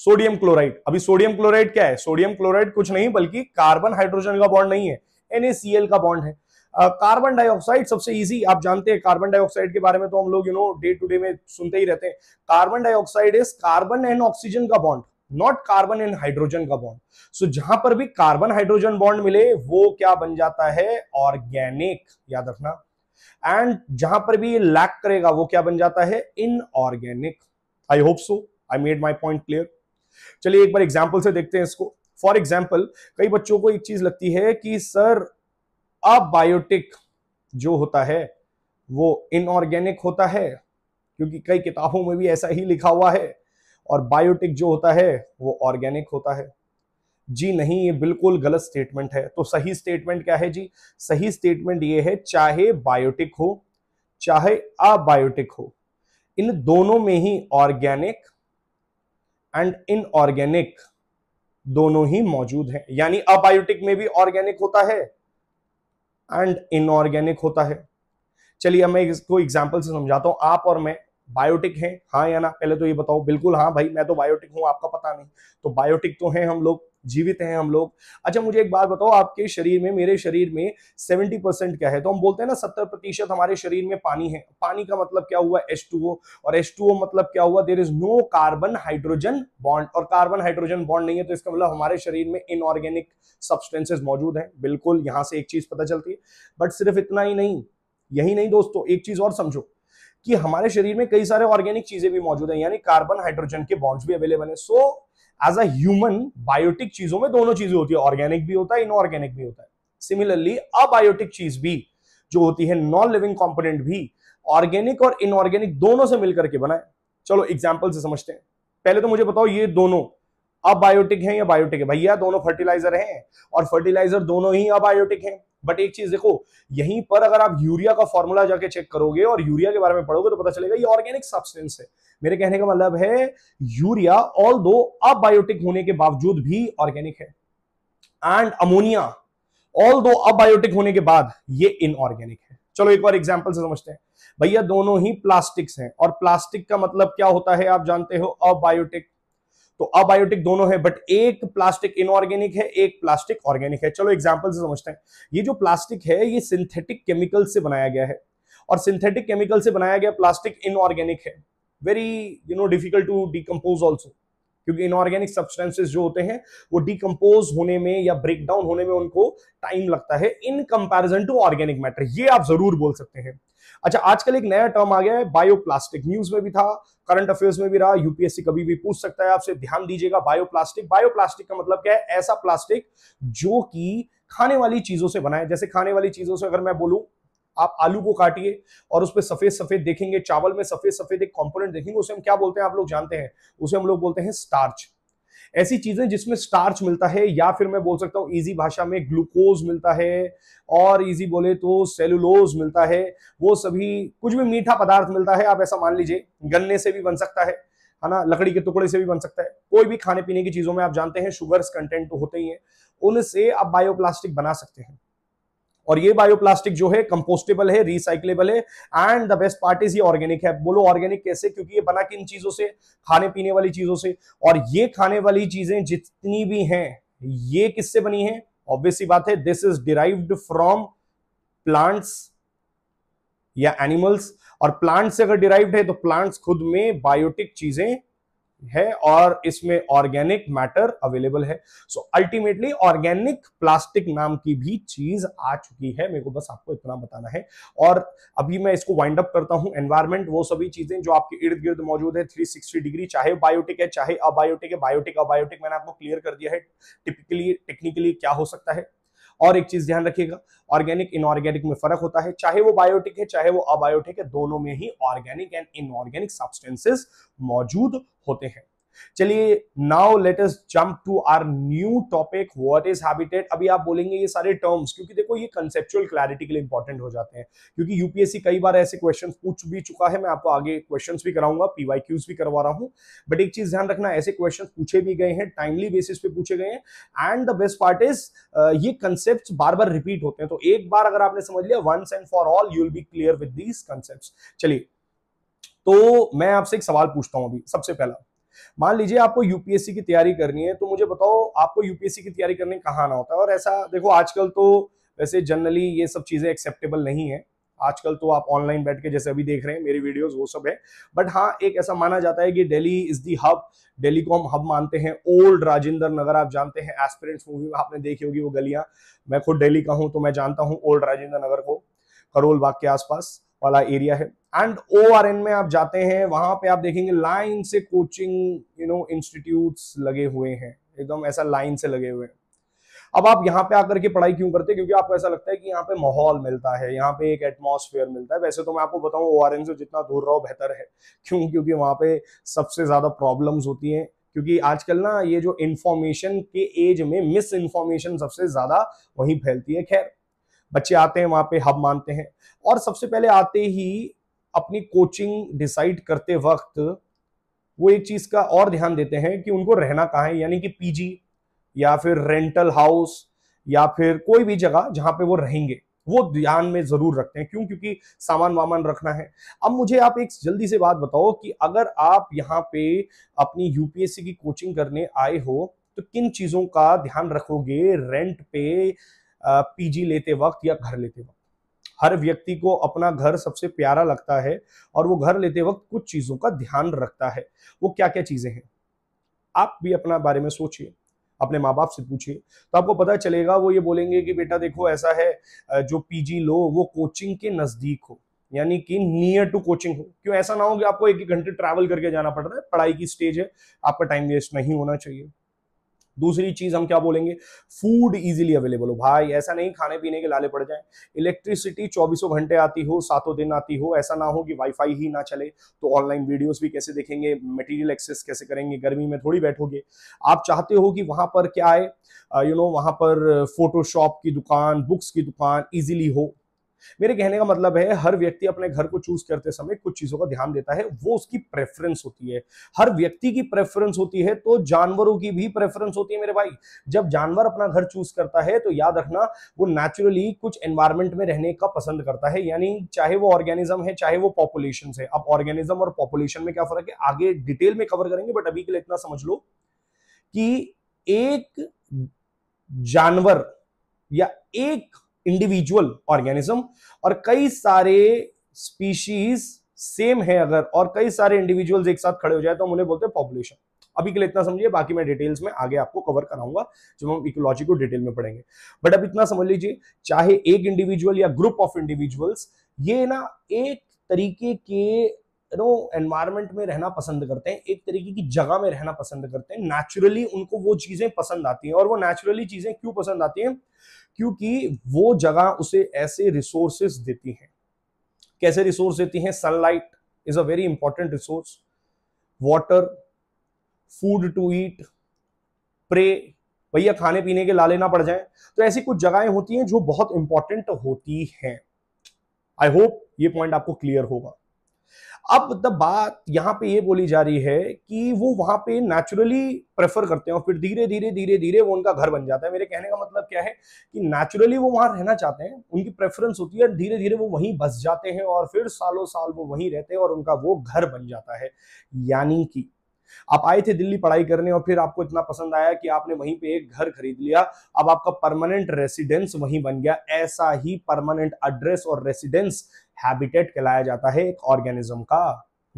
सोडियम क्लोराइड अभी सोडियम क्लोराइड क्या है सोडियम क्लोराइड कुछ नहीं बल्कि कार्बन हाइड्रोजन का बॉन्ड नहीं है NaCl का बॉन्ड है कार्बन डाइऑक्साइड सबसे इजी आप जानते हैं कार्बन डाइऑक्साइड के बारे में तो हम लोग you know day to day में सुनते ही रहते हैं carbon dioxide is carbon and oxygen का bond not carbon and hydrogen का बॉन्ड सो so, जहां पर भी कार्बन हाइड्रोजन बॉन्ड मिले वो क्या बन जाता है ऑर्गेनिक याद रखना एंड जहां पर भी ये लैक करेगा वो क्या बन जाता है inorganic I hope so I made my point clear चलिए एक बार एग्जाम्पल से देखते हैं इसको फॉर एग्जाम्पल कई बच्चों को एक चीज लगती है कि सर अबायोटिक जो होता है वो इनऑर्गेनिक होता है क्योंकि कई किताबों में भी ऐसा ही लिखा हुआ है और बायोटिक जो होता है वो ऑर्गेनिक होता है जी नहीं ये बिल्कुल गलत स्टेटमेंट है तो सही स्टेटमेंट क्या है जी सही स्टेटमेंट ये है चाहे बायोटिक हो चाहे अबायोटिक हो इन दोनों में ही ऑर्गेनिक एंड इनऑर्गेनिक दोनों ही मौजूद हैं यानी अबायोटिक में भी ऑर्गेनिक होता है एंड इनऑर्गेनिक होता है चलिए मैं इसको एग्जाम्पल से समझाता हूँ आप और मैं बायोटिक हैं हाँ या ना पहले तो ये बताओ बिल्कुल हाँ भाई मैं तो बायोटिक हूँ आपका पता नहीं तो बायोटिक तो हैं हम लोग जीवित हैं हम लोग अच्छा मुझे एक बात बताओ आपके शरीर में मेरे शरीर में सेवेंटी परसेंट क्या है तो हम बोलते हैं ना सत्तर प्रतिशत हमारे शरीर में पानी है पानी का मतलब क्या हुआ एस और एस मतलब क्या हुआ there is no carbon hydrogen bond और कार्बन हाइड्रोजन बॉन्ड नहीं है तो इसका मतलब हमारे शरीर में इनऑर्गेनिक सब्सटेंसेज मौजूद है बिल्कुल यहां से एक चीज पता चलती है बट सिर्फ इतना ही नहीं यही नहीं दोस्तों एक चीज और समझो कि हमारे शरीर में कई सारे ऑर्गेनिक चीजें भी मौजूद है यानी कार्बन हाइड्रोजन के बॉन्ड्स भी अवेलेबल है so so, as a human biotic चीजों में दोनों चीजें होती है ऑर्गेनिक भी होता है इनऑर्गेनिक भी होता है सिमिलरली अबायोटिक चीज भी जो होती है नॉन लिविंग कॉम्पोनेंट भी ऑर्गेनिक और इनऑर्गेनिक दोनों से मिलकर के बनाए चलो एग्जाम्पल से समझते हैं पहले तो मुझे बताओ ये दोनों अबायोटिक हैं या बायोटिक है भैया दोनों फर्टिलाइजर हैं और फर्टिलाइजर दोनों ही अबायोटिक हैं बट एक चीज देखो यहीं पर अगर आप यूरिया का फॉर्मूला जाके चेक करोगे और यूरिया के बारे में पढ़ोगे तो पता चलेगा ये ऑर्गेनिक सब्सटेंस है मेरे कहने का मतलब है यूरिया ऑल दो अबायोटिक होने के बावजूद भी ऑर्गेनिक है and ammonia although abiotic होने के बाद ये इनऑर्गेनिक है चलो एक बार एग्जाम्पल से समझते हैं भैया दोनों ही प्लास्टिक्स हैं और प्लास्टिक का मतलब क्या होता है आप जानते हो अबायोटिक तो अबायोटिक दोनों है बट एक प्लास्टिक इनऑर्गेनिक है एक प्लास्टिक ऑर्गेनिक है चलो एग्जाम्पल से समझते हैं ये जो प्लास्टिक है ये सिंथेटिक केमिकल से बनाया गया है और सिंथेटिक केमिकल से बनाया गया प्लास्टिक इनऑर्गेनिक है very you know difficult to decompose also क्योंकि इनऑर्गेनिक सब्सटेंसेस जो होते हैं वो डिकम्पोज होने में या ब्रेक डाउन होने में उनको टाइम लगता है in comparison to organic matter ये आप जरूर बोल सकते हैं अच्छा आजकल एक नया टर्म आ गया है बायोप्लास्टिक न्यूज में भी था करंट अफेयर्स में भी रहा यूपीएससी कभी भी पूछ सकता है आपसे ध्यान दीजिएगा बायोप्लास्टिक बायोप्लास्टिक का मतलब क्या है ऐसा प्लास्टिक जो कि खाने वाली चीजों से बना है जैसे खाने वाली चीजों से अगर मैं बोलूं आप आलू को काटिए और पर सफेद सफेद देखेंगे चावल में सफेद सफेद एक कॉम्पोनेंट देखेंगे उसे हम क्या बोलते हैं आप लोग जानते हैं उसे हम लोग बोलते हैं स्टार्च ऐसी चीजें जिसमें स्टार्च मिलता है या फिर मैं बोल सकता हूँ इजी भाषा में ग्लूकोज मिलता है और इजी बोले तो सेलुलोज मिलता है वो सभी कुछ भी मीठा पदार्थ मिलता है आप ऐसा मान लीजिए गन्ने से भी बन सकता है है ना लकड़ी के टुकड़े से भी बन सकता है कोई भी खाने पीने की चीजों में आप जानते हैं शुगर्स कंटेंट तो होते ही है उनसे आप बायोप्लास्टिक बना सकते हैं और ये बायोप्लास्टिक जो है कंपोस्टेबल है रिसाइकलेबल है and the best part is ये ऑर्गेनिक है बोलो ऑर्गेनिक कैसे क्योंकि ये बना किन चीजों से खाने पीने वाली चीजों से और ये खाने वाली चीजें जितनी भी हैं ये किससे बनी है ऑब्वियसली बात है this is derived from plants या एनिमल्स और प्लांट्स से अगर डिराइव्ड है तो प्लांट्स खुद में बायोटिक चीजें है और इसमें ऑर्गेनिक मैटर अवेलेबल है सो अल्टीमेटली ऑर्गेनिक प्लास्टिक नाम की भी चीज आ चुकी है मेरे को बस आपको इतना बताना है और अभी मैं इसको वाइंड अप करता हूं एनवायरमेंट वो सभी चीजें जो आपके इर्द गिर्द मौजूद है 360 डिग्री चाहे बायोटिक है चाहे अबायोटिक है बायोटिक अबायोटिक मैंने आपको क्लियर कर दिया है टिपिकली टेक्निकली क्या हो सकता है और एक चीज ध्यान रखिएगा ऑर्गेनिक इनऑर्गेनिक में फर्क होता है चाहे वो बायोटिक है चाहे वो अबायोटिक है दोनों में ही ऑर्गेनिक एंड इनऑर्गेनिक सब्सटेंसेस मौजूद होते हैं चलिए now let us jump to our new topic what is habitat अभी आप बोलेंगे ये सारे टर्म्स क्योंकि देखो ये कंसेप्चुअल क्लैरिटी के लिए इंपॉर्टेंट हो जाते हैं क्योंकि यूपीएससी कई बार ऐसे क्वेश्चन पूछ भी चुका है मैं आपको आगे क्वेश्चन भी कराऊंगा पीवाई भी करवा रहा हूँ बट एक चीज ध्यान रखना ऐसे क्वेश्चन पूछे भी गए हैं टाइमली बेसिस पे पूछे गए हैं and the best part is ये कंसेप्ट बार बार रिपीट होते हैं तो एक बार अगर आपने समझ लिया once and for all you will be clear with these concept चलिए तो मैं आपसे एक सवाल पूछता हूं अभी सबसे पहला मान लीजिए आपको यूपीएससी की तैयारी करनी है तो मुझे बताओ आपको यूपीएससी की तैयारी करने कहाँ आना होता है और ऐसा देखो आजकल तो वैसे जनरली ये सब चीज़ें एक्सेप्टेबल नहीं है आजकल तो आप ऑनलाइन बैठ के जैसे अभी देख रहे हैं मेरी वीडियोस वो सब है बट हाँ एक ऐसा माना जाता है कि Delhi is the hub Delhi को हम हब मानते हैं ओल्ड राजेंद्र नगर आप जानते हैं एस्पिरेंट्स मूवी में आपने देखी होगी वो गलियां मैं खुद दिल्ली का हूँ तो मैं जानता हूँ ओल्ड राजेंद्र नगर को करोल बाग के आसपास वाला एरिया है एंड ओ आर एन में आप जाते हैं वहां पे आप देखेंगे लाइन से कोचिंग यू नो इंस्टीट्यूट लगे हुए हैं एकदम ऐसा लाइन से लगे हुए हैं अब आप यहाँ पे आकर के पढ़ाई क्यों करते हैं क्योंकि आपको ऐसा लगता है कि यहाँ पे माहौल मिलता है यहाँ पे एक एटमोसफेयर मिलता है वैसे तो मैं आपको बताऊँ ओ आर एन से जितना दूर रहो बेहतर है क्यों क्योंकि वहां पे सबसे ज्यादा प्रॉब्लम होती है क्योंकि आजकल ना ये जो इन्फॉर्मेशन के एज में मिस इन्फॉर्मेशन सबसे ज्यादा वहीं फैलती है खैर बच्चे आते हैं वहां पे हब मानते हैं और सबसे पहले आते ही अपनी कोचिंग डिसाइड करते वक्त वो एक चीज का और ध्यान देते हैं कि उनको रहना कहाँ है यानी कि पीजी या फिर रेंटल हाउस या फिर कोई भी जगह जहां पे वो रहेंगे वो ध्यान में जरूर रखते हैं क्यों क्योंकि सामान वामान रखना है अब मुझे आप एक जल्दी से बात बताओ कि अगर आप यहाँ पे अपनी यूपीएससी की कोचिंग करने आए हो तो किन चीजों का ध्यान रखोगे रेंट पे पीजी लेते वक्त या घर लेते वक्त हर व्यक्ति को अपना घर सबसे प्यारा लगता है और वो घर लेते वक्त कुछ चीज़ों का ध्यान रखता है वो क्या क्या चीज़ें हैं आप भी अपना बारे में सोचिए अपने माँ बाप से पूछिए तो आपको पता चलेगा वो ये बोलेंगे कि बेटा देखो ऐसा है जो पीजी लो वो कोचिंग के नज़दीक हो यानी कि नियर टू कोचिंग हो क्यों ऐसा ना हो कि आपको एक घंटे ट्रैवल करके जाना पड़ रहा है पढ़ाई की स्टेज है आपका टाइम वेस्ट नहीं होना चाहिए दूसरी चीज हम क्या बोलेंगे फूड इजीली अवेलेबल हो भाई ऐसा नहीं खाने पीने के लाले पड़ जाए इलेक्ट्रिसिटी चौबीसों घंटे आती हो सातों दिन आती हो ऐसा ना हो कि वाईफाई ही ना चले तो ऑनलाइन वीडियोस भी कैसे देखेंगे मटेरियल एक्सेस कैसे करेंगे गर्मी में थोड़ी बैठोगे आप चाहते हो कि वहां पर क्या है यू नो वहां पर फोटोशॉप uh, की दुकान बुक्स की दुकान इजिली हो मेरे कहने का मतलब है हर व्यक्ति अपने घर को चूज करते समय कुछ चीजों का ध्यान देता है वो उसकी प्रेफरेंस होती है हर व्यक्ति की प्रेफरेंस होती है तो जानवरों की भी प्रेफरेंस होती है मेरे भाई जब जानवर अपना घर चूज करता है तो याद रखना वो नेचुरली कुछ एनवायरमेंट में रहने का पसंद करता है यानी चाहे वो ऑर्गेनिज्म है चाहे वो पॉपुलेशन है अब ऑर्गेनिज्म और पॉपुलेशन में क्या फर्क है आगे डिटेल में कवर करेंगे बट अभी के लिए इतना समझ लो कि एक जानवर या एक इंडिविजुअल ऑर्गेनिज्म और कई सारे स्पीशीज सेम है अगर और कई सारे इंडिविजुअल्स एक साथ खड़े हो जाए तो हम उन्हें बोलते हैं पॉपुलेशन अभी के लिए इतना समझिए बाकी मैं डिटेल्स में आगे आपको कवर कराऊंगा जब हम इकोलॉजी को डिटेल में पढ़ेंगे बट अब इतना समझ लीजिए चाहे एक इंडिविजुअल या ग्रुप ऑफ इंडिविजुअल्स ये ना एक तरीके के नो एनवायरमेंट में रहना पसंद करते हैं एक तरीके की जगह में रहना पसंद करते हैं नेचुरली उनको वो चीजें पसंद आती हैं और वो नेचुरली चीजें क्यों पसंद आती हैं क्योंकि वो जगह उसे ऐसे रिसोर्सेस देती हैं कैसे रिसोर्स देती हैं sunlight is a very important resource water food to eat prey भैया खाने पीने के लाले ना पड़ जाए तो ऐसी कुछ जगहें होती हैं जो बहुत इंपॉर्टेंट होती हैं आई होप ये पॉइंट आपको क्लियर होगा अब द बात यहाँ पे ये बोली जा रही है कि वो वहां पे नेचुरली प्रेफर करते हैं और फिर धीरे धीरे धीरे धीरे वो उनका घर बन जाता है मेरे कहने का मतलब क्या है कि नेचुरली वो वहां रहना चाहते हैं उनकी प्रेफरेंस होती है धीरे धीरे वो वहीं बस जाते हैं और फिर सालों साल वो वहीं रहते हैं और उनका वो घर बन जाता है यानी कि आप आए थे दिल्ली पढ़ाई करने और फिर आपको इतना पसंद आया कि आपने वहीं पे एक घर खरीद लिया अब आपका परमानेंट रेसिडेंस वहीं बन गया ऐसा ही परमानेंट एड्रेस और रेसिडेंस हैबिटेट कहलाया जाता है एक ऑर्गेनिज्म का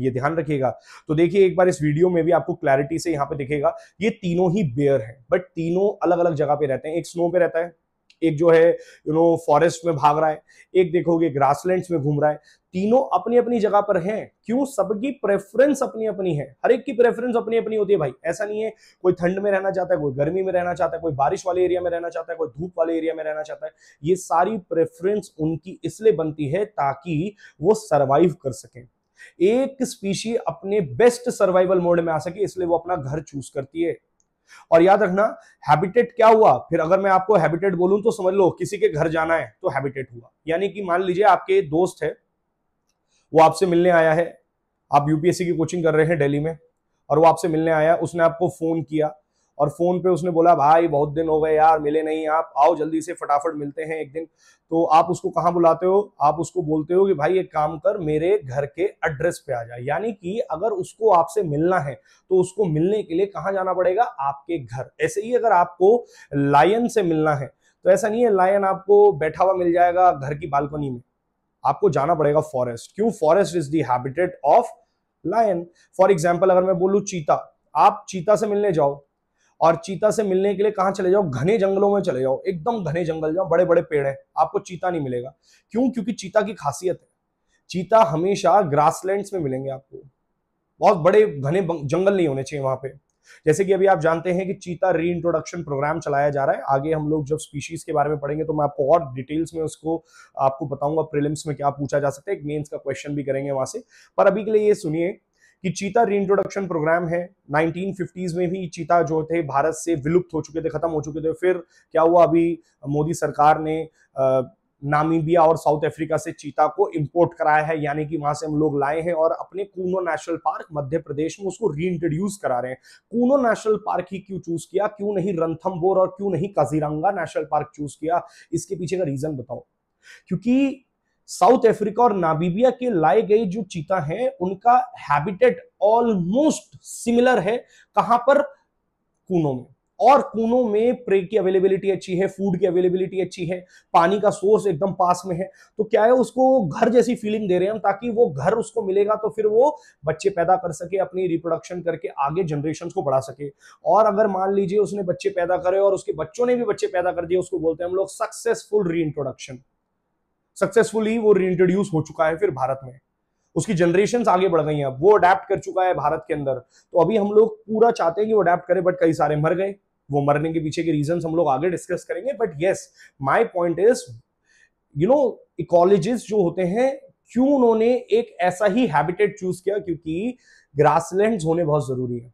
ये ध्यान रखिएगा तो देखिए एक बार इस वीडियो में भी आपको क्लैरिटी से यहाँ पे दिखेगा ये तीनों ही बेयर है बट तीनों अलग अलग जगह पे रहते हैं एक स्नो पे रहता है एक जो है यू नो फॉरेस्ट में भाग रहा है एक देखोगे ग्रासलैंड्स में घूम रहा है तीनों अपनी अपनी जगह पर हैं क्यों सबकी प्रेफरेंस अपनी अपनी है हर एक की प्रेफरेंस अपनी अपनी होती है भाई ऐसा नहीं है कोई ठंड में रहना चाहता है कोई गर्मी में रहना चाहता है कोई बारिश वाले एरिया में रहना चाहता है कोई धूप वाले एरिया में रहना चाहता है ये सारी प्रेफरेंस उनकी इसलिए बनती है ताकि वो सर्वाइव कर सकें एक स्पीशी अपने बेस्ट सर्वाइवल मोड में आ सके इसलिए वो अपना घर चूज करती है और याद रखना हैबिटेट क्या हुआ फिर अगर मैं आपको हैबिटेट बोलूं तो समझ लो किसी के घर जाना है तो हैबिटेट हुआ यानी कि मान लीजिए आपके दोस्त है वो आपसे मिलने आया है आप यूपीएससी की कोचिंग कर रहे हैं दिल्ली में और वो आपसे मिलने आया उसने आपको फोन किया और फोन पे उसने बोला भाई बहुत दिन हो गए यार मिले नहीं आप आओ जल्दी से फटाफट मिलते हैं एक दिन तो आप उसको कहाँ बुलाते हो आप उसको बोलते हो कि भाई एक काम कर मेरे घर के एड्रेस पे आ जाए यानी कि अगर उसको आपसे मिलना है तो उसको मिलने के लिए कहाँ जाना पड़ेगा आपके घर ऐसे ही अगर आपको लायन से मिलना है तो ऐसा नहीं है लायन आपको बैठा हुआ मिल जाएगा घर की बालकनी में आपको जाना पड़ेगा फॉरेस्ट क्यों forest is the habitat of lion for example अगर मैं बोलूँ चीता आप चीता से मिलने जाओ और चीता से मिलने के लिए कहाँ चले जाओ घने जंगलों में चले जाओ एकदम घने जंगल जाओ बड़े बड़े पेड़ हैं आपको चीता नहीं मिलेगा क्यों क्योंकि चीता की खासियत है चीता हमेशा ग्रासलैंड्स में मिलेंगे आपको बहुत बड़े घने जंगल नहीं होने चाहिए वहां पे जैसे कि अभी आप जानते हैं कि चीता री इंट्रोडक्शन प्रोग्राम चलाया जा रहा है आगे हम लोग जब स्पीशीज के बारे में पढ़ेंगे तो मैं आपको और डिटेल्स में उसको आपको बताऊंगा प्रिलिम्स में क्या पूछा जा सकता है एक मेंस का क्वेश्चन भी करेंगे वहां से पर अभी के लिए ये सुनिए कि चीता री इंट्रोडक्शन प्रोग्राम है 1950s में भी चीता जो थे भारत से विलुप्त हो चुके थे खत्म हो चुके थे फिर क्या हुआ अभी मोदी सरकार ने नामीबिया और साउथ अफ्रीका से चीता को इंपोर्ट कराया है यानी कि वहां से हम लोग लाए हैं और अपने कूनो नेशनल पार्क मध्य प्रदेश में उसको री इंट्रोड्यूस करा रहे हैं कूनो नेशनल पार्क ही क्यों चूज किया क्यों नहीं रंथमबोर और क्यों नहीं काजीरंगा नेशनल पार्क चूज किया इसके पीछे का रीजन बताओ क्योंकि साउथ अफ्रीका और नाबीबिया के लाए गए जो चीता हैं उनका हैबिटेट ऑलमोस्ट सिमिलर है कहां पर कूनों में और कूनों में प्रे की अवेलेबिलिटी अच्छी है फूड की अवेलेबिलिटी अच्छी है पानी का सोर्स एकदम पास में है तो क्या है उसको घर जैसी फीलिंग दे रहे हैं हम ताकि वो घर उसको मिलेगा तो फिर वो बच्चे पैदा कर सके अपनी रिप्रोडक्शन करके आगे जनरेशन को बढ़ा सके और अगर मान लीजिए उसने बच्चे पैदा करे और उसके बच्चों ने भी बच्चे पैदा कर दिए उसको बोलते हैं हम लोग सक्सेसफुल री इंट्रोडक्शन सक्सेसफुली वो रीइंट्रोड्यूस हो चुका है फिर भारत में उसकी जनरेशन आगे बढ़ गई हैं वो अडेप्ट कर चुका है भारत के अंदर तो अभी हम लोग पूरा चाहते हैं कि वो अडेप्ट करें बट कई सारे मर गए वो मरने के पीछे के रीजन हम लोग आगे डिस्कस करेंगे but yes my point is you know ecologist जो होते हैं क्यों उन्होंने एक ऐसा ही हैबिटेट चूज किया क्योंकि ग्रासलैंड होने बहुत जरूरी है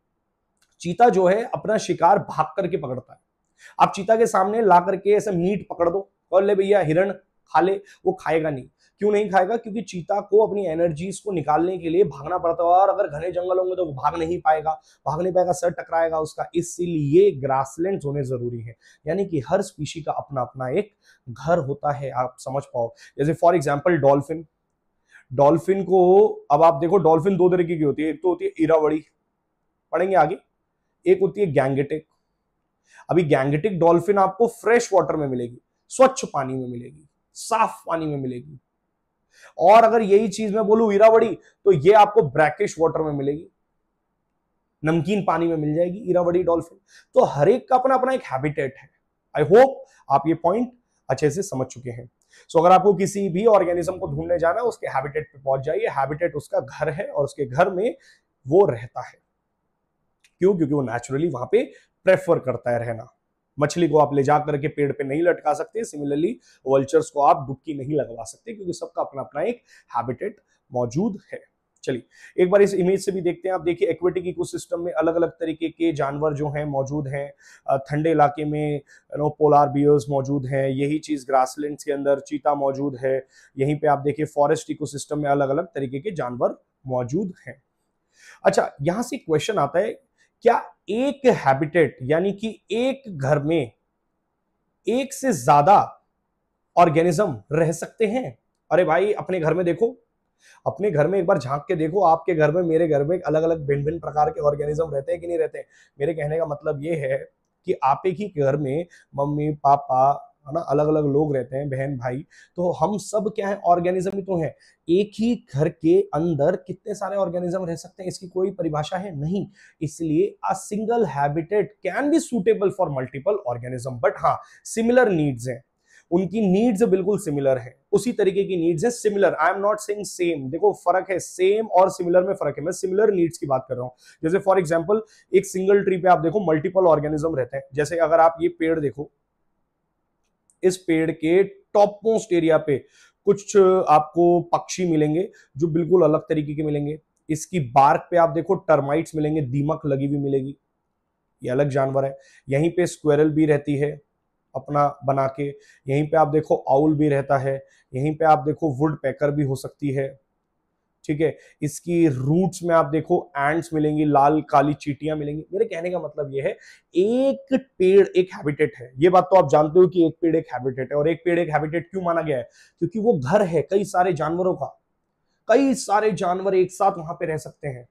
चीता जो है अपना शिकार भाग करके पकड़ता है आप चीता के सामने ला करके ऐसा मीट पकड़ दो और ले भैया हिरण खा ले वो खाएगा नहीं क्यों नहीं खाएगा क्योंकि चीता को अपनी एनर्जीज को निकालने के लिए भागना पड़ता है और अगर घने जंगल होंगे तो वो भाग नहीं पाएगा भाग नहीं पाएगा सर टकराएगा उसका इसलिए ग्रासलैंड होने जरूरी है यानी कि हर स्पीशी का अपना अपना एक घर होता है आप समझ पाओ जैसे फॉर एग्जाम्पल डॉल्फिन डॉल्फिन को अब आप देखो डॉल्फिन दो तरीके की होती है एक तो होती है इरावड़ी पढ़ेंगे आगे एक होती है गैंगेटिक अभी गैंगेटिक डॉल्फिन आपको फ्रेश वाटर में मिलेगी स्वच्छ पानी में मिलेगी साफ पानी में मिलेगी और अगर यही चीज मैं बोलू ईरावड़ी तो ये आपको ब्रैकिश वाटर में मिलेगी नमकीन पानी में मिल जाएगी ईरावड़ी डॉल्फिन तो हर एक का अपना अपना एक हैबिटेट है आई होप आप ये पॉइंट अच्छे से समझ चुके हैं सो so, अगर आपको किसी भी ऑर्गेनिज्म को ढूंढने जाना है उसके हैबिटेट पे पहुंच जाइए हैबिटेट उसका घर है और उसके घर में वो रहता है क्यों क्योंकि वो नेचुरली वहां पे प्रेफर करता है रहना मछली को आप ले जा करके पेड़ पे नहीं लटका सकते सिमिलरली वल्चर्स को आप डुबकी नहीं लगवा सकते क्योंकि सबका अपना अपना एक हैबिटेट मौजूद है चलिए एक बार इस इमेज से भी देखते हैं आप देखिए एक्वेटिक इकोसिस्टम में अलग अलग तरीके के जानवर जो हैं मौजूद हैं ठंडे इलाके में नो पोलार बियर्स मौजूद हैं यही चीज़ ग्रासलैंड्स के अंदर चीता मौजूद है यहीं पे आप देखिए फॉरेस्ट इकोसिस्टम में अलग अलग तरीके के जानवर मौजूद हैं अच्छा यहाँ से क्वेश्चन आता है क्या एक हैबिटेट यानी कि एक घर में एक से ज्यादा ऑर्गेनिज्म रह सकते हैं अरे भाई अपने घर में देखो अपने घर में एक बार झांक के देखो आपके घर में मेरे घर में अलग अलग भिन्न भिन्न प्रकार के ऑर्गेनिज्म रहते हैं कि नहीं रहते हैं मेरे कहने का मतलब ये है कि आप एक ही घर में मम्मी पापा है ना अलग अलग लोग रहते हैं बहन भाई तो हम सब क्या है ऑर्गेनिज्म ही तो है एक ही घर के अंदर कितने सारे ऑर्गेनिज्म रह सकते हैं इसकी कोई परिभाषा है नहीं इसलिए a single habitat can be suitable for multiple organism but हाँ सिमिलर नीड्स हैं उनकी नीड्स बिल्कुल सिमिलर है उसी तरीके की नीड्स है similar I am not saying same देखो फर्क है सेम और सिमिलर में फर्क है मैं सिमिलर नीड्स की बात कर रहा हूं जैसे फॉर एग्जांपल एक सिंगल ट्री पे आप देखो मल्टीपल ऑर्गेनिज्म रहते हैं जैसे अगर आप ये पेड़ देखो इस पेड़ के टॉप मोस्ट एरिया पे कुछ आपको पक्षी मिलेंगे जो बिल्कुल अलग तरीके के मिलेंगे इसकी बार्क पे आप देखो टर्माइट्स मिलेंगे दीमक लगी हुई मिलेगी ये अलग जानवर है यहीं पे स्क्वेरल भी रहती है अपना बना के यहीं पे आप देखो आउल भी रहता है यहीं पे आप देखो वुड पैकर भी हो सकती है ठीक है इसकी रूट्स में आप देखो एंड्स मिलेंगी लाल काली चीटियां मिलेंगी मेरे कहने का मतलब यह है एक पेड़ एक हैबिटेट है ये बात तो आप जानते हो कि एक पेड़ एक हैबिटेट है और एक पेड़ एक हैबिटेट क्यों माना गया है क्योंकि वो घर है कई सारे जानवरों का कई सारे जानवर एक साथ वहां पर रह सकते हैं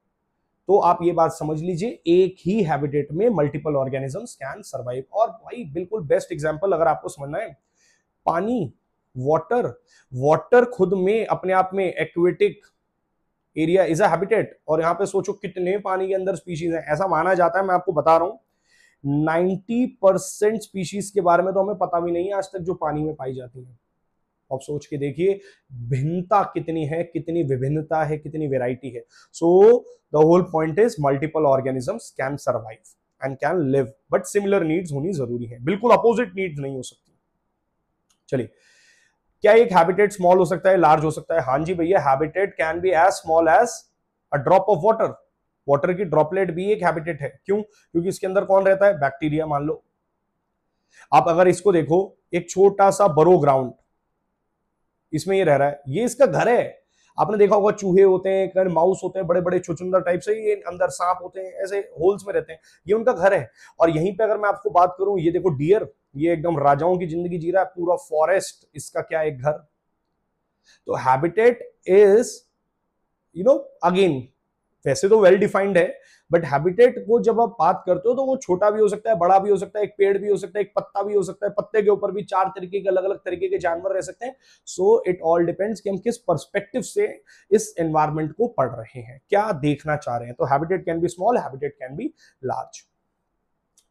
तो आप ये बात समझ लीजिए एक ही हैबिटेट में मल्टीपल ऑर्गेनिज्म कैन सर्वाइव और भाई बिल्कुल बेस्ट एग्जाम्पल अगर आपको समझना है पानी वाटर वाटर खुद में अपने आप में एक्वेटिक एरिया इज अबिटेट और यहाँ पे सोचो कितने पानी के अंदर स्पीशीज हैं ऐसा माना जाता है मैं आपको बता रहा हूँ 90 परसेंट स्पीशीज के बारे में तो हमें पता भी नहीं है आज तक जो पानी में पाई जाती है आप सोच के देखिए भिन्नता कितनी है कितनी विभिन्नता है कितनी वेराइटी है so the whole point is multiple organism can survive and can live but similar needs होनी जरूरी है बिल्कुल अपोजिट नीड्स नहीं हो सकती चलिए क्या एक हैबिटेट स्मॉल हो सकता है लार्ज हो सकता है हाँ जी भैया habitat can be as small as a drop of water water की ड्रॉपलेट भी एक हैबिटेट है क्यों क्योंकि इसके अंदर कौन रहता है बैक्टीरिया मान लो आप अगर इसको देखो एक छोटा सा बरो ग्राउंड इसमें ये रह रहा है ये इसका घर है आपने देखा होगा चूहे होते हैं कहीं माउस होते हैं बड़े बड़े छुचुंदर टाइप से ये अंदर सांप होते हैं ऐसे होल्स में रहते हैं ये उनका घर है और यहीं पे अगर मैं आपको बात करूं ये देखो डियर ये एकदम राजाओं की जिंदगी जी रहा है पूरा फॉरेस्ट इसका क्या एक घर तो habitat is you know again वैसे तो वेल डिफाइंड है बट हैबिटेट को जब आप बात करते हो तो वो छोटा भी हो सकता है बड़ा भी हो सकता है एक पेड़ भी हो सकता है एक पत्ता भी हो सकता है पत्ते के ऊपर भी चार तरीके के अलग अलग तरीके के जानवर रह सकते हैं सो इट ऑल डिपेंड्स कि हम किस परस्पेक्टिव से इस एनवायरमेंट को पढ़ रहे हैं क्या देखना चाह रहे हैं तो habitat can be small habitat can be large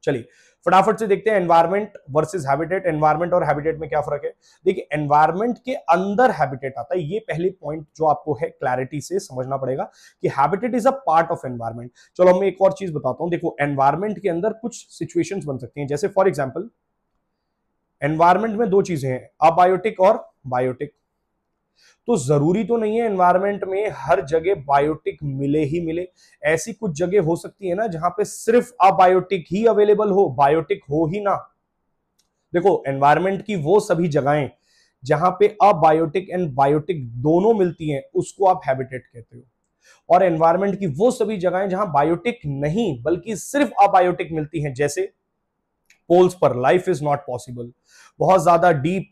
चलिए फटाफट से देखते हैं एनवायरमेंट वर्सेस हैबिटेट एनवायरमेंट और हैबिटेट में क्या फर्क है देखिए एनवायरमेंट के अंदर हैबिटेट आता है ये पहले पॉइंट जो आपको है क्लैरिटी से समझना पड़ेगा कि habitat is a part of environment चलो मैं एक और चीज बताता हूं देखो एनवायरमेंट के अंदर कुछ सिचुएशन बन सकती है जैसे फॉर एग्जाम्पल एनवायरमेंट में दो चीजें हैं अबायोटिक और बायोटिक तो जरूरी तो नहीं है एनवायरमेंट में हर जगह बायोटिक मिले ही मिले ऐसी कुछ जगह हो सकती है ना जहां पे सिर्फ अबायोटिक ही अवेलेबल हो बायोटिक हो ही ना देखो एनवायरमेंट की वो सभी जगहें जहां पे अबायोटिक एंड बायोटिक दोनों मिलती हैं उसको आप हैबिटेट कहते हो और एनवायरमेंट की वो सभी जगहें जहां बायोटिक नहीं बल्कि सिर्फ अबायोटिक मिलती हैं जैसे पोल्स पर लाइफ इज नॉट पॉसिबल बहुत ज्यादा डीप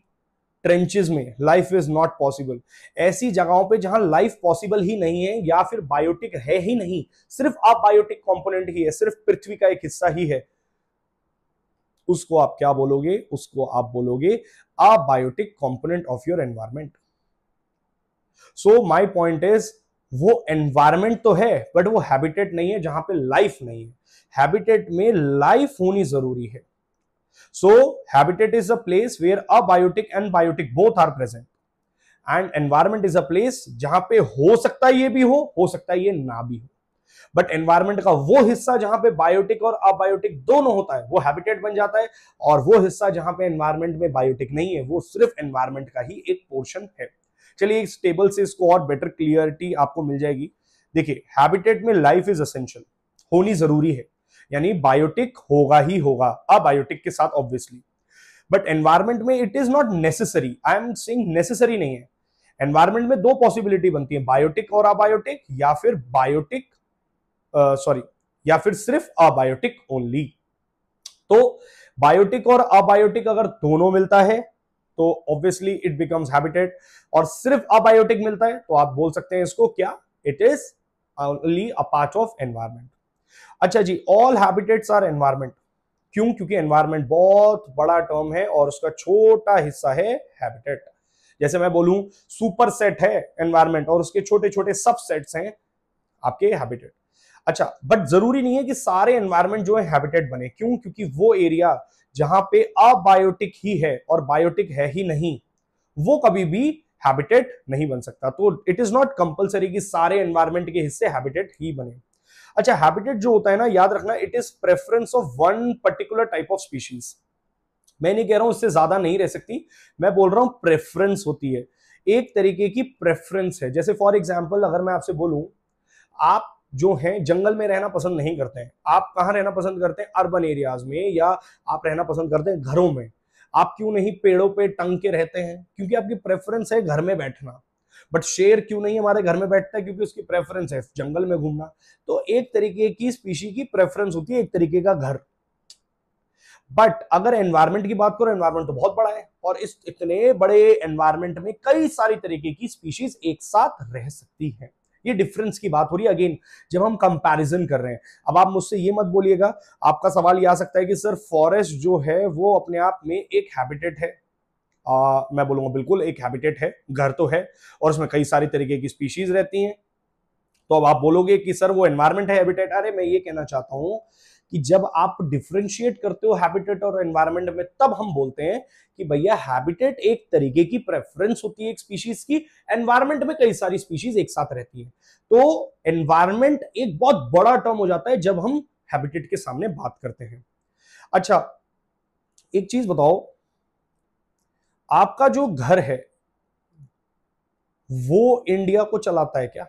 ट्रेंचेज में लाइफ इज नॉट पॉसिबल ऐसी जगहों पे जहां लाइफ पॉसिबल ही नहीं है या फिर बायोटिक है ही नहीं सिर्फ आप बायोटिक कॉम्पोनेंट ही है सिर्फ पृथ्वी का एक हिस्सा ही है उसको आप क्या बोलोगे उसको आप बोलोगे abiotic component of your environment so my point is वो एनवायरमेंट तो है बट वो हैबिटेट नहीं है जहां पे लाइफ नहीं है हैबिटेट में लाइफ होनी जरूरी है So habitat is a place where abiotic and biotic both are present. And environment is a place जहां पे हो सकता है ये भी हो हो सकता है ये ना भी हो बट एनवायरमेंट का वो हिस्सा जहां पे बायोटिक और अबायोटिक दोनों होता है वो हैबिटेट बन जाता है और वो हिस्सा जहां पे एनवायरमेंट में बायोटिक नहीं है वो सिर्फ एनवायरमेंट का ही एक पोर्शन है चलिए इस टेबल से इसको और बेटर क्लियरिटी आपको मिल जाएगी देखिए हैबिटेट में लाइफ इज असेंशियल होनी जरूरी है यानी बायोटिक होगा ही होगा अबायोटिक के साथ ऑब्वियसली बट एनवायरमेंट में it is not necessary I am saying necessary नहीं है एनवायरमेंट में दो पॉसिबिलिटी बनती है बायोटिक और अबायोटिक या फिर बायोटिक सॉरी या फिर सिर्फ अबायोटिक ओनली तो बायोटिक और अबायोटिक अगर दोनों मिलता है तो ऑब्वियसली इट बिकम्स हैबिटेट और सिर्फ अबायोटिक मिलता है तो आप बोल सकते हैं इसको क्या it is only a part of environment अच्छा जी ऑल हैबिटेट्स आर एनवायरमेंट क्यों क्योंकि एनवायरमेंट बहुत बड़ा टर्म है और उसका छोटा हिस्सा है हैबिटेट जैसे मैं बोलूं सुपर सेट है एनवायरमेंट और उसके छोटे छोटे सबसेट्स हैं आपके हैबिटेट अच्छा बट जरूरी नहीं है कि सारे एनवायरमेंट जो है हैबिटेट बने क्यों क्योंकि वो एरिया जहां पे अबायोटिक ही है और बायोटिक है ही नहीं वो कभी भी हैबिटेट नहीं बन सकता तो इट इज नॉट कंपलसरी कि सारे एनवायरमेंट के हिस्से हैबिटेट ही बने अच्छा हैबिटेट जो होता है ना याद रखना it is preference of one particular type of species मैं नहीं कह रहा हूं इससे ज्यादा नहीं रह सकती मैं बोल रहा हूं प्रेफरेंस होती है एक तरीके की प्रेफरेंस है जैसे फॉर एग्जाम्पल अगर मैं आपसे बोलूं आप जो हैं जंगल में रहना पसंद नहीं करते हैं आप कहाँ रहना पसंद करते हैं अर्बन एरियाज में या आप रहना पसंद करते हैं घरों में आप क्यों नहीं पेड़ों पे टंग के रहते हैं क्योंकि आपकी प्रेफरेंस है घर में बैठना बट शेर क्यों नहीं हमारे घर में बैठता है क्योंकि उसकी प्रेफरेंस है जंगल में घूमना तो एक तरीके की स्पीशी की प्रेफरेंस होती है एक तरीके का घर बट अगर एनवायरमेंट की बात करो एनवायरमेंट तो बहुत बड़ा है और इस इतने बड़े एनवायरमेंट में कई सारी तरीके की स्पीशीज एक साथ रह सकती है ये डिफरेंस की बात हो रही है अगेन जब हम कंपैरिजन कर रहे हैं अब आप मुझसे ये मत बोलिएगा आपका सवाल ये आ सकता है कि सर फॉरेस्ट जो है वो अपने आप में एक हैबिटेट है आ, मैं बोलूंगा बिल्कुल एक हैबिटेट है घर तो है और उसमें कई सारी तरीके की स्पीशीज रहती हैं तो अब आप बोलोगे कि सर वो एनवायरमेंट है हैबिटेट अरे मैं ये कहना चाहता हूं कि जब आप डिफ्रेंशिएट करते हो हैबिटेट और एनवायरमेंट में तब हम बोलते हैं कि भैया हैबिटेट एक तरीके की प्रेफरेंस होती है एक स्पीशीज की एनवायरमेंट में कई सारी स्पीशीज एक साथ रहती है तो एनवायरमेंट एक बहुत बड़ा टर्म हो जाता है जब हम हैबिटेट के सामने बात करते हैं अच्छा एक चीज बताओ आपका जो घर है वो इंडिया को चलाता है क्या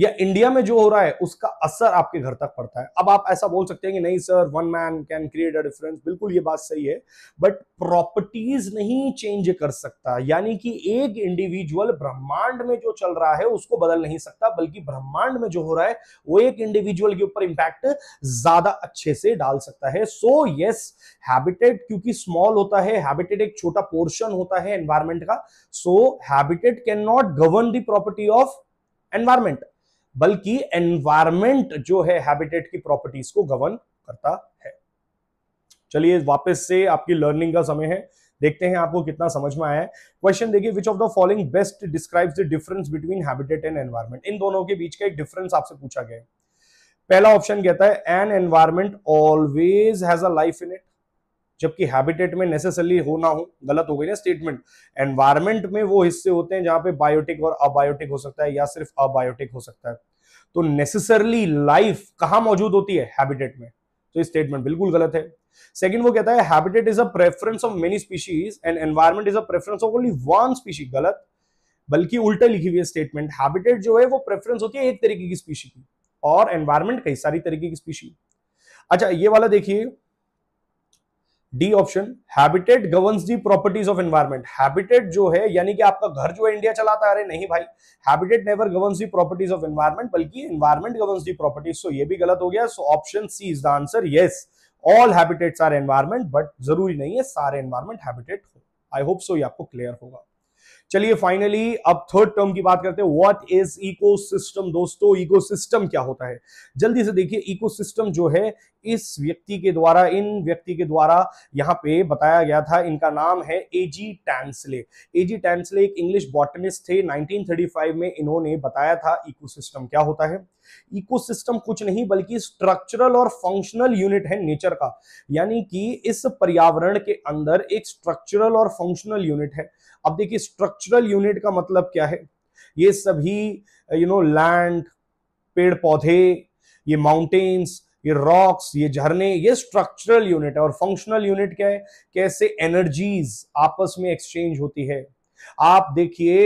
या इंडिया में जो हो रहा है उसका असर आपके घर तक पड़ता है अब आप ऐसा बोल सकते हैं कि नहीं sir one man can create a difference बिल्कुल ये बात सही है बट प्रॉपर्टीज नहीं चेंज कर सकता यानी कि एक इंडिविजुअल ब्रह्मांड में जो चल रहा है उसको बदल नहीं सकता बल्कि ब्रह्मांड में जो हो रहा है वो एक इंडिविजुअल के ऊपर इंपैक्ट ज्यादा अच्छे से डाल सकता है सो यस हैबिटेट क्योंकि स्मॉल होता है हैबिटेट एक छोटा पोर्शन होता है एनवायरमेंट का so habitat can not govern the property of environment बल्कि एनवायरमेंट जो है हैबिटेट की प्रॉपर्टीज को गवर्न करता है चलिए वापस से आपकी लर्निंग का समय है देखते हैं आपको कितना समझ में आया है क्वेश्चन देखिए which of the following best describes the difference between habitat and environment इन दोनों के बीच का एक डिफरेंस आपसे पूछा गया है पहला ऑप्शन कहता है an environment always has a life in it जबकि हैबिटेट में नेसेसरली हो ना हो गलत हो गई ना स्टेटमेंट एनवायरमेंट में वो हिस्से होते हैं जहां पे बायोटिक और अबायोटिक हो सकता है या सिर्फ अबायोटिक हो सकता है तो नेसेसरली लाइफ कहां मौजूद होती है हैबिटेट में तो ये स्टेटमेंट बिल्कुल गलत है सेकंड वो कहता है habitat is a preference of many species and environment is a preference of only one specie गलत बल्कि उल्टा लिखी हुई है स्टेटमेंट हैबिटेट जो है वो प्रेफरेंस होती है एक तरीके की स्पीशी की और एनवायरमेंट कई सारी तरीके की स्पीशी अच्छा ये वाला देखिए D option habitat governs the properties of environment habitat जो है यानी कि आपका घर जो है इंडिया चलाता अरे नहीं भाई habitat never governs the properties of environment बल्कि environment governs the properties so ये भी गलत हो गया so option C is the answer yes all habitats are environment but जरूरी नहीं है सारे एनवायरमेंट हैबिटेट हो आई होप सो ये आपको क्लियर होगा चलिए फाइनली अब थर्ड टर्म की बात करते हैं व्हाट इज इकोसिस्टम दोस्तों इकोसिस्टम क्या होता है जल्दी से देखिए इकोसिस्टम जो है इस व्यक्ति के द्वारा इन व्यक्ति के द्वारा यहाँ पे बताया गया था इनका नाम है एजी टैंसले एजी टैंसले एक इंग्लिश बॉटनिस्ट थे 1935 में इन्होंने बताया था इकोसिस्टम क्या होता है इकोसिस्टम कुछ नहीं बल्कि स्ट्रक्चरल और फंक्शनल यूनिट है नेचर का यानी कि इस पर्यावरण के अंदर एक स्ट्रक्चरल और फंक्शनल यूनिट है अब देखिए स्ट्रक्चरल यूनिट का मतलब क्या है ये सभी यू नो लैंड पेड़ पौधे ये माउंटेन्स ये रॉक्स ये झरने ये स्ट्रक्चरल यूनिट है और फंक्शनल यूनिट क्या है कैसे एनर्जीज आपस में एक्सचेंज होती है आप देखिए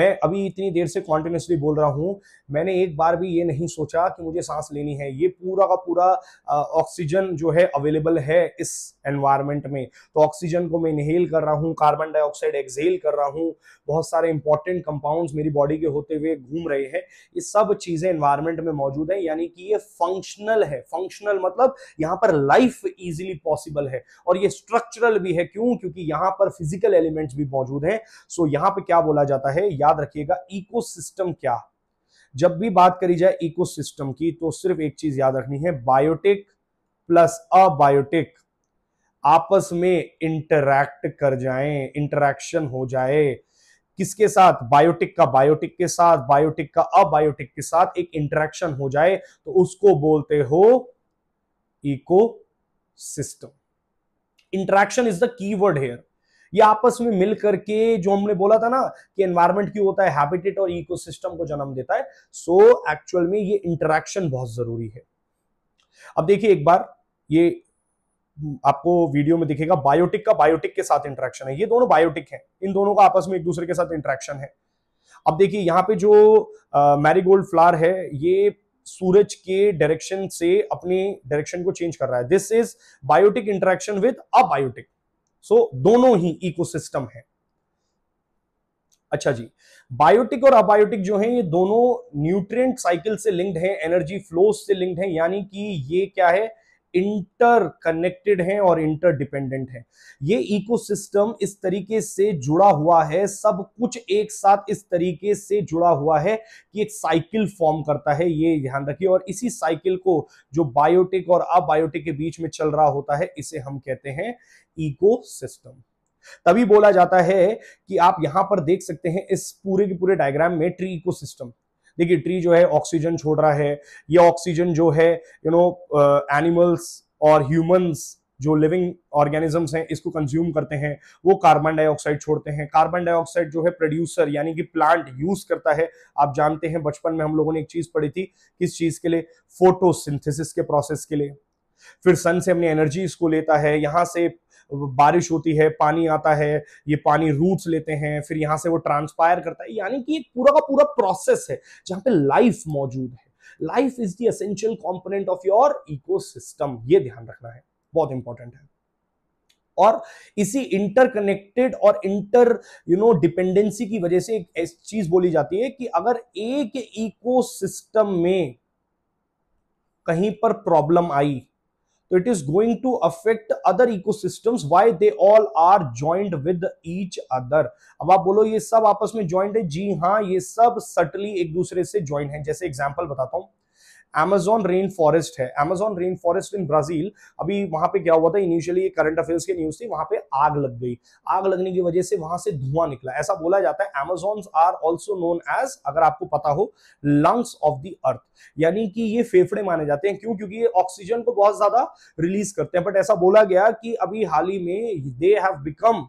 मैं अभी इतनी देर से कॉन्टिन्यूसली बोल रहा हूं मैंने एक बार भी ये नहीं सोचा कि मुझे सांस लेनी है ये पूरा का पूरा ऑक्सीजन जो है अवेलेबल है इस एनवायरमेंट में तो ऑक्सीजन को मैं इनहेल कर रहा हूँ कार्बन डाइऑक्साइड एक्सेल कर रहा हूँ बहुत सारे इंपॉर्टेंट कंपाउंड्स मेरी बॉडी के होते हुए घूम रहे हैं ये सब चीजें एनवायरमेंट में मौजूद है यानी कि ये फंक्शनल है फंक्शनल मतलब यहाँ पर लाइफ इजिली पॉसिबल है और ये स्ट्रक्चरल भी है क्यों क्योंकि यहाँ पर फिजिकल एलिमेंट्स भी मौजूद हैं सो यहाँ पे क्या बोला जाता है याद रखिएगा इकोसिस्टम क्या जब भी बात करी जाए इकोसिस्टम की तो सिर्फ एक चीज याद रखनी है बायोटिक प्लस अबायोटिक आपस में इंटरैक्ट कर जाएं इंटरैक्शन हो जाए किसके साथ बायोटिक का बायोटिक के साथ बायोटिक का अबायोटिक के साथ एक इंटरेक्शन हो जाए तो उसको बोलते हो eco system interaction is the key word here ये आपस में मिल करके जो हमने बोला था ना कि एनवायरमेंट क्यों होता है हैबिटेट और इकोसिस्टम को जन्म देता है सो so, एक्चुअल में ये इंटरेक्शन बहुत जरूरी है अब देखिए एक बार ये आपको वीडियो में दिखेगा बायोटिक का बायोटिक के साथ इंटरेक्शन है ये दोनों बायोटिक हैं इन दोनों का आपस में एक दूसरे के साथ इंटरेक्शन है अब देखिए यहाँ पे जो मैरीगोल्ड फ्लावर है ये सूरज के डायरेक्शन से अपने डायरेक्शन को चेंज कर रहा है this is biotic interaction with abiotic so दोनों ही इकोसिस्टम है अच्छा जी बायोटिक और अबायोटिक जो है ये दोनों न्यूट्रिएंट साइकिल से लिंक्ड है एनर्जी फ्लो से लिंक्ड है यानी कि ये क्या है इंटर कनेक्टेड है और इंटर डिपेंडेंट है ये इकोसिस्टम इस तरीके से जुड़ा हुआ है सब कुछ एक साथ इस तरीके से जुड़ा हुआ है कि एक साइकिल फॉर्म करता है ये ध्यान रखिए और इसी साइकिल को जो बायोटिक और अबायोटिक के बीच में चल रहा होता है इसे हम कहते हैं इकोसिस्टम तभी बोला जाता है कि आप यहां पर देख सकते हैं इस पूरे के पूरे डायग्राम में ट्री इकोसिस्टम देखिए ट्री जो है ऑक्सीजन छोड़ रहा है ये ऑक्सीजन जो है यू नो एनिमल्स और ह्यूमंस जो लिविंग ऑर्गेनिजम्स हैं इसको कंज्यूम करते हैं वो कार्बन डाइऑक्साइड छोड़ते हैं कार्बन डाइऑक्साइड जो है प्रोड्यूसर यानी कि प्लांट यूज करता है आप जानते हैं बचपन में हम लोगों ने एक चीज पढ़ी थी किस चीज के लिए फोटोसिंथेसिस के प्रोसेस के लिए फिर सन से अपनी एनर्जी इसको लेता है यहां से बारिश होती है पानी आता है ये पानी रूट्स लेते हैं फिर यहाँ से वो ट्रांसपायर करता है यानी कि एक पूरा का पूरा प्रोसेस है जहाँ पे लाइफ मौजूद है life is the component of your eco ये ध्यान रखना है बहुत इंपॉर्टेंट है और इसी इंटरकनेक्टेड और इंटर यू नो डिपेंडेंसी की वजह से एक चीज बोली जाती है कि अगर एक इकोसिस्टम में कहीं पर प्रॉब्लम आई तो it is going to affect other ecosystems why they all are joint with each other अब आप बोलो ये सब आपस में ज्वाइंट है जी हाँ ये सब सटली एक दूसरे से ज्वाइंट है जैसे एग्जाम्पल बताता हूँ एमेजॉन रेन फॉरेस्ट है Amazon rain forest in Brazil अभी वहां पे क्या हुआ था इनिशियली करंट अफेयर्स की न्यूज थी वहां पे आग लग गई आग लगने की वजह से वहां से धुआं निकला ऐसा बोला जाता है Amazon are also known as अगर आपको पता हो लंग्स ऑफ द अर्थ यानी कि ये फेफड़े माने जाते हैं क्यों क्योंकि ये ऑक्सीजन को बहुत ज्यादा रिलीज करते हैं बट ऐसा बोला गया कि अभी हाल ही में they have become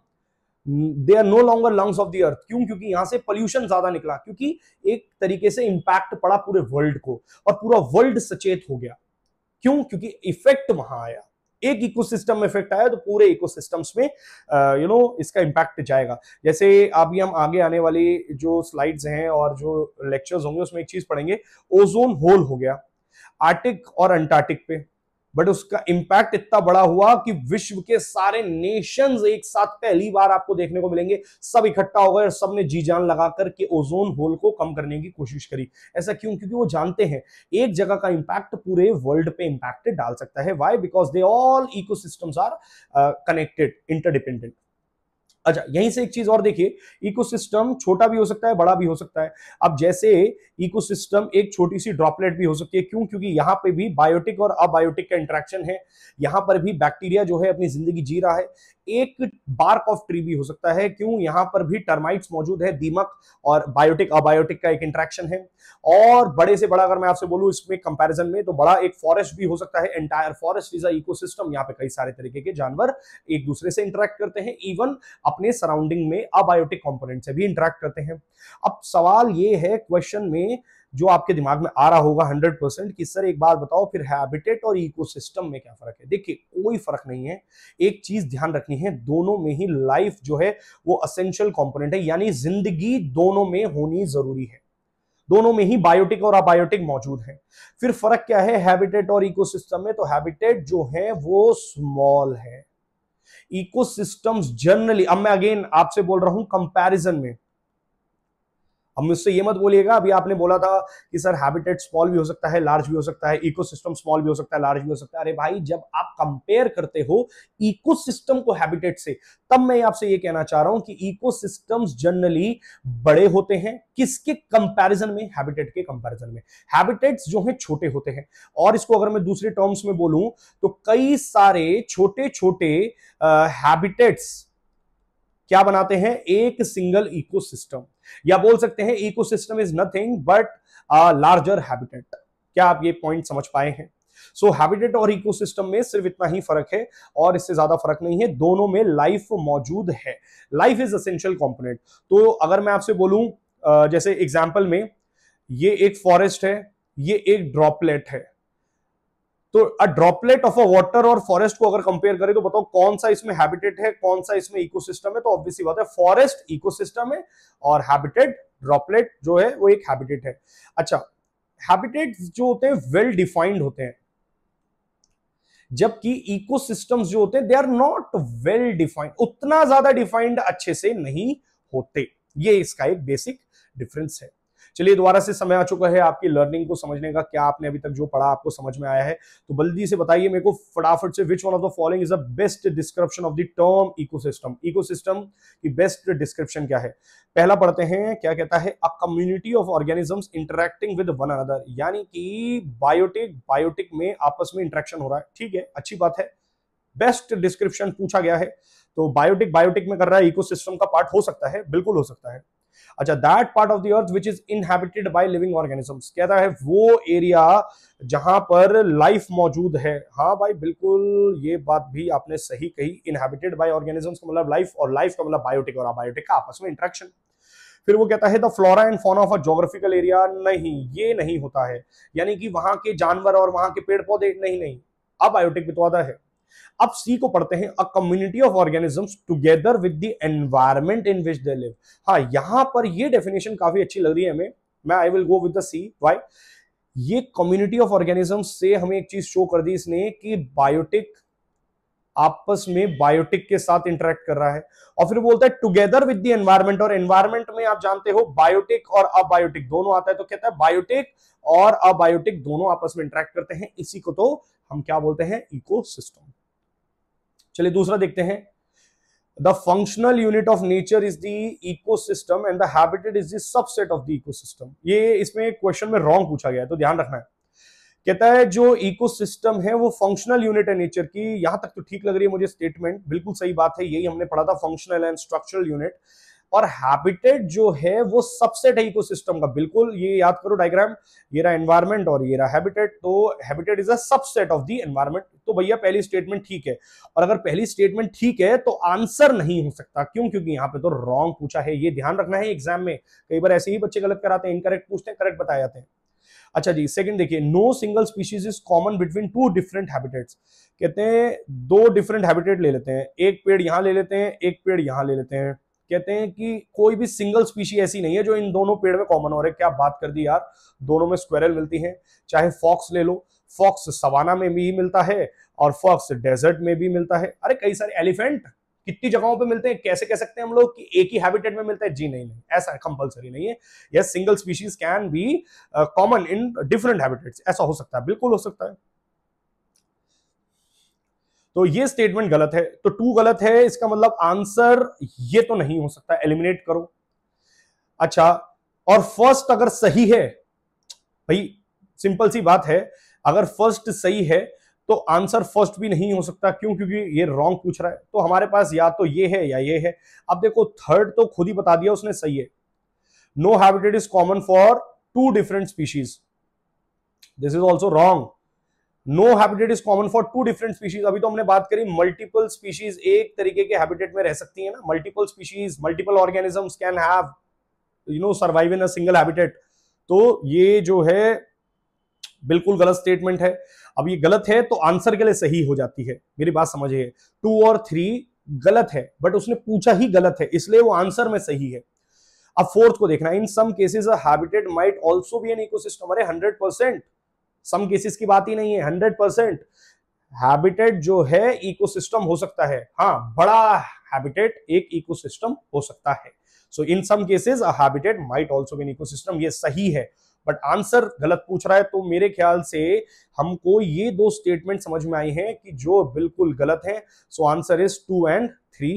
they are no longer lungs of the earth क्यों क्योंकि यहां से पोल्यूशन ज्यादा निकला क्योंकि एक तरीके से इंपैक्ट पड़ा पूरे वर्ल्ड को और पूरा वर्ल्ड सचेत हो गया क्यों क्योंकि इफेक्ट वहां आया एक इकोसिस्टम में इफेक्ट आया तो पूरे इकोसिस्टम्स में यू नो इसका इंपैक्ट जाएगा जैसे अभी हम आगे आने वाली जो स्लाइड्स हैं और जो लेक्चर्स होंगे उसमें एक चीज पढ़ेंगे ओजोन होल हो गया आर्टिक और अंटार्टिक पे बट उसका इंपैक्ट इतना बड़ा हुआ कि विश्व के सारे नेशंस एक साथ पहली बार आपको देखने को मिलेंगे सब इकट्ठा हो गए और सब ने जी जान लगा करके ओजोन होल को कम करने की कोशिश करी ऐसा क्यों क्योंकि वो जानते हैं एक जगह का इंपैक्ट पूरे वर्ल्ड पे इंपैक्ट डाल सकता है why because they all eco are connected interdependent अच्छा यहीं से एक चीज और देखिए इकोसिस्टम छोटा भी हो सकता है बड़ा भी हो सकता है अब जैसे इकोसिस्टम एक छोटी सी ड्रॉपलेट भी हो सकती है क्यों क्योंकि यहाँ पे भी बायोटिक और अबायोटिक का इंट्रैक्शन है यहाँ पर भी बैक्टीरिया जो है अपनी जिंदगी जी रहा है एक बार्क ऑफ ट्री भी हो सकता है क्यों यहां पर भी टर्माइट्स मौजूद है दीमक और बायोटिक अबायोटिक का एक इंट्रैक्शन है और बड़े से बड़ा अगर मैं आपसे बोलूं इसमें कंपैरिजन में तो बड़ा एक फॉरेस्ट भी हो सकता है एंटायर फॉरेस्ट इज सिस्टम यहाँ पे कई सारे तरीके के जानवर एक दूसरे से इंटरेक्ट करते हैं इवन अपने सराउंडिंग में अबायोटिक कॉम्पोनेंट से भी इंटरेक्ट करते हैं अब सवाल ये है क्वेश्चन में जो आपके दिमाग में आ रहा होगा हंड्रेड परसेंट कि सर एक बार बताओ फिर हैबिटेट और इकोसिस्टम में क्या फर्क है देखिए कोई फर्क नहीं है एक चीज ध्यान रखनी है दोनों में ही लाइफ जो है वो असेंशियल कॉम्पोनेंट है यानी जिंदगी दोनों में होनी जरूरी है दोनों में ही बायोटिक और अबायोटिक मौजूद है फिर फर्क क्या है हैबिटेट और इकोसिस्टम में तो हैबिटेट जो है वो स्मॉल है इकोसिस्टम्स जनरली अब मैं अगेन आपसे बोल रहा हूं कंपैरिजन में अब मुझसे ये मत बोलिएगा अभी आपने बोला था कि सर हैबिटेट स्मॉल भी हो सकता है लार्ज भी हो सकता है इकोसिस्टम स्मॉल भी हो सकता है लार्ज भी हो सकता है अरे भाई जब आप कंपेयर करते हो इकोसिस्टम को हैबिटेट से तब मैं आपसे ये कहना चाह रहा हूं कि इकोसिस्टम्स जनरली बड़े होते हैं किसके कंपैरिजन में हैबिटेट के कंपैरिजन में हैबिटेट्स जो है छोटे होते हैं और इसको अगर मैं दूसरे टर्म्स में बोलूं तो कई सारे छोटे छोटे हैबिटेट्स क्या बनाते हैं एक सिंगल इकोसिस्टम या बोल सकते हैं eco system is nothing but larger habitat क्या आप ये पॉइंट समझ पाए हैं सो so, हैबिटेट और सिस्टम में सिर्फ इतना ही फर्क है और इससे ज्यादा फर्क नहीं है दोनों में लाइफ मौजूद है लाइफ इज असेंशियल कॉम्पोनेंट तो अगर मैं आपसे बोलूं जैसे एग्जाम्पल में ये एक फॉरेस्ट है ये एक ड्रॉपलेट है तो a droplet of a water और फॉरेस्ट को अगर कंपेयर करें तो बताओ कौन सा इसमें हैबिटेट है कौन सा इसमें इकोसिस्टम है तो ऑब्वियसली बात है फॉरेस्ट इकोसिस्टम है और हैबिटेट ड्रॉपलेट जो है वो एक हैबिटेट है अच्छा हैबिटेट जो होते हैं वेल डिफाइंड होते हैं जबकि इकोसिस्टम्स जो होते हैं they are not well defined उतना ज्यादा डिफाइंड अच्छे से नहीं होते ये इसका एक बेसिक डिफरेंस है चलिए दोबारा से समय आ चुका है आपकी लर्निंग को समझने का क्या आपने अभी तक जो पढ़ा आपको समझ में आया है तो जल्दी से बताइए मेरे को फटाफट से which one of the following is the best description of the term ecosystem ecosystem की बेस्ट डिस्क्रिप्शन क्या है पहला पढ़ते हैं क्या कहता है a community of organisms interacting with one another यानी कि बायोटिक बायोटिक में आपस में इंटरेक्शन हो रहा है ठीक है अच्छी बात है बेस्ट डिस्क्रिप्शन पूछा गया है तो बायोटिक बायोटिक में कर रहा है इकोसिस्टम का पार्ट हो सकता है बिल्कुल हो सकता है अच्छा that part of the earth which is inhabited by living organisms कहता है वो एरिया जहां पर लाइफ मौजूद है हाँ भाई बिल्कुल ये बात भी आपने सही कही इनहेबिटेड बाय ऑर्गेनिजम्स का मतलब लाइफ और लाइफ का मतलब बायोटिक और अबायोटिक का आपस में इंट्रैक्शन फिर वो कहता है the flora and fauna of a geographical area नहीं ये नहीं होता है यानी कि वहां के जानवर और वहां के पेड़ पौधे नहीं नहीं अबायोटिक भी तो आता है अब सी को पढ़ते हैं a community of organisms together with the environment in which they live हाँ यहां पर ये डेफिनेशन काफी अच्छी लग रही है हमें मैं I will go with the C why ये कम्युनिटी ऑफ ऑर्गेनिज्म से हमें एक चीज शो कर दी इसने कि बायोटिक आपस में बायोटिक के साथ इंटरेक्ट कर रहा है और फिर बोलता है टुगेदर विद द एनवायरमेंट और एनवायरमेंट में आप जानते हो बायोटिक और अबायोटिक दोनों आता है तो कहता है बायोटिक और अबायोटिक दोनों आपस में इंटरेक्ट करते हैं इसी को तो हम क्या बोलते हैं इकोसिस्टम चलिए दूसरा देखते हैं the functional unit of nature is the ecosystem and the habitat is the subset of the ecosystem ये इसमें क्वेश्चन में रॉन्ग पूछा गया है तो ध्यान रखना है कहता है जो इकोसिस्टम है वो फंक्शनल यूनिट है नेचर की यहां तक तो ठीक लग रही है मुझे स्टेटमेंट बिल्कुल सही बात है यही हमने पढ़ा था फंक्शनल एंड स्ट्रक्चरल यूनिट और हैबिटेट जो है वो सबसेट है सिस्टम का बिल्कुल ये याद करो डायग्राम ये रहा एनवायरमेंट और ये रहा हैबिटेट तो habitat is a subset of the environment तो भैया पहली स्टेटमेंट ठीक है और अगर पहली स्टेटमेंट ठीक है तो आंसर नहीं हो सकता क्यों क्योंकि यहाँ पे तो रॉन्ग पूछा है ये ध्यान रखना है एग्जाम में कई बार ऐसे ही बच्चे गलत कराते हैं इनकरेक्ट पूछते हैं करेक्ट बताए जाते हैं अच्छा जी सेकंड देखिए no single species is common between two different habitats कहते हैं दो डिफरेंट हैबिटेट ले लेते हैं एक पेड़ यहां ले लेते हैं एक पेड़ यहां ले लेते हैं कहते हैं कि कोई भी सिंगल स्पीशी ऐसी नहीं है जो इन दोनों पेड़ में कॉमन हो रहा है क्या बात कर दी यार दोनों में स्क्वेरल मिलती हैं चाहे फॉक्स ले लो फॉक्स सवाना में भी मिलता है और फॉक्स डेजर्ट में भी मिलता है अरे कई सारे एलिफेंट कितनी जगहों पे मिलते हैं कैसे कह सकते हैं हम लोग कि एक ही हैबिटेट में मिलता है जी नहीं नहीं ऐसा कंपलसरी नहीं है yes single species can be common in different habitats ऐसा हो सकता है बिल्कुल हो सकता है तो ये स्टेटमेंट गलत है तो टू गलत है इसका मतलब आंसर ये तो नहीं हो सकता एलिमिनेट करो अच्छा और फर्स्ट अगर सही है भाई सिंपल सी बात है अगर फर्स्ट सही है तो आंसर फर्स्ट भी नहीं हो सकता क्यों क्योंकि ये रॉन्ग पूछ रहा है तो हमारे पास या तो ये है या ये है अब देखो थर्ड तो खुद ही बता दिया उसने सही है no habitat is common for two different species this is also wrong no habitat is common for two different species अभी तो हमने बात करी मल्टीपल स्पीशीज एक तरीके के हैबिटेट में रह सकती है ना multiple species multiple organisms can have you know survive in a single habitat तो ये जो है बिल्कुल गलत स्टेटमेंट है अब ये गलत है तो आंसर के लिए सही हो जाती है मेरी बात समझिए टू और थ्री गलत है बट उसने पूछा ही गलत है इसलिए वो आंसर में सही है अब फोर्थ को देखना in some cases a habitat might also be an ecosystem अरे हंड्रेड परसेंट सम केसेस की बात ही नहीं है हंड्रेड परसेंट हैबिटेट जो है इकोसिस्टम हो सकता है हाँ बड़ा हैबिटेट एक इकोसिस्टम हो सकता है so in some cases a habitat might also be ecosystem ये सही है बट आंसर गलत पूछ रहा है तो मेरे ख्याल से हमको ये दो स्टेटमेंट समझ में आई हैं कि जो बिल्कुल गलत है so answer is two and three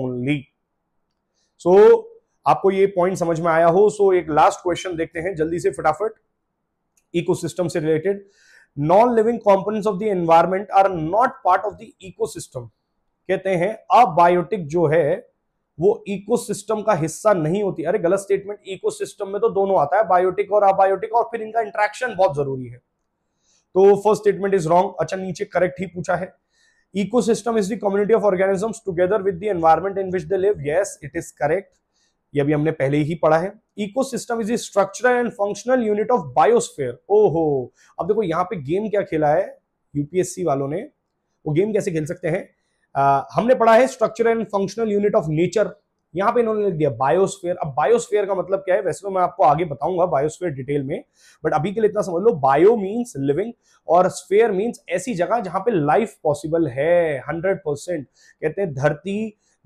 only so आपको ये पॉइंट समझ में आया हो सो so एक लास्ट क्वेश्चन देखते हैं जल्दी से फटाफट ecosystem se related non living components of the environment are not part of the ecosystem कहते हैं अबायोटिक जो है वो इकोसिस्टम का हिस्सा नहीं होती अरे गलत स्टेटमेंट इकोसिस्टम में तो दोनों आता है बायोटिक और अबायोटिक और फिर इनका इंट्रैक्शन बहुत जरूरी है तो फर्स्ट स्टेटमेंट इज रॉन्ग अच्छा नीचे करेक्ट ही पूछा है ecosystem is the community of organisms together with the environment in which they live yes it is correct ये भी हमने पहले ही पढ़ा है ecosystem is structural and functional unit of biosphere ओहो अब देखो यहाँ पे गेम क्या खेला है यूपीएससी वालों ने वो गेम कैसे खेल सकते हैं आ, हमने पढ़ा है structure and functional unit of nature यहाँ पे इन्होंने लिख दिया बायोस्फेयर अब बायोस्फेयर का मतलब क्या है वैसे तो मैं आपको आगे बताऊंगा बायोस्फेयर डिटेल में बट अभी के लिए इतना समझ लो बायो मींस लिविंग और स्फेयर मींस ऐसी जगह जहां पे लाइफ पॉसिबल है हंड्रेड परसेंट कहते हैं धरती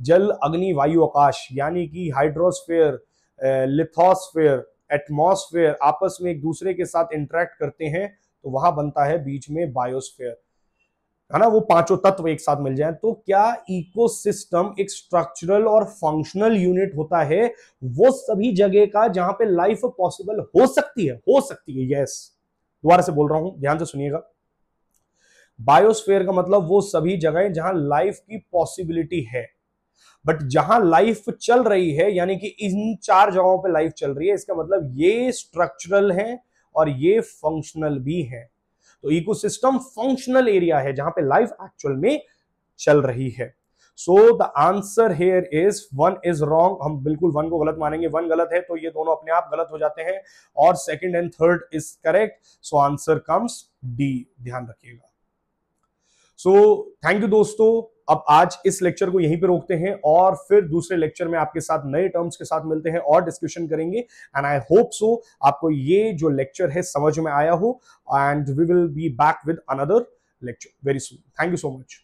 जल अग्नि वायु आकाश यानी कि हाइड्रोस्फेयर लिथोस्फेयर एटमॉस्फेयर आपस में एक दूसरे के साथ इंटरेक्ट करते हैं तो वहां बनता है बीच में बायोस्फेयर है ना वो पांचों तत्व एक साथ मिल जाएं तो क्या इकोसिस्टम एक स्ट्रक्चरल और फंक्शनल यूनिट होता है वो सभी जगह का जहां पे लाइफ पॉसिबल हो सकती है हो सकती है यस दोबारा से बोल रहा हूं ध्यान से सुनिएगा बायोस्फेयर का मतलब वो सभी जगह जहां लाइफ की पॉसिबिलिटी है बट जहां लाइफ चल रही है यानी कि इन चार जगहों पे लाइफ चल रही है इसका मतलब ये स्ट्रक्चरल है और ये फंक्शनल भी है तो इकोसिस्टम फंक्शनल एरिया है जहां पे लाइफ एक्चुअल में चल रही है so the answer here is one is wrong हम बिल्कुल वन को गलत मानेंगे वन गलत है तो ये दोनों अपने आप गलत हो जाते हैं और second and third is correct so answer comes D ध्यान रखिएगा सो थैंक यू दोस्तों अब आज इस लेक्चर को यहीं पे रोकते हैं और फिर दूसरे लेक्चर में आपके साथ नए टर्म्स के साथ मिलते हैं और डिस्कशन करेंगे एंड आई होप सो आपको ये जो लेक्चर है समझ में आया हो and we will be back with another lecture very soon thank you so much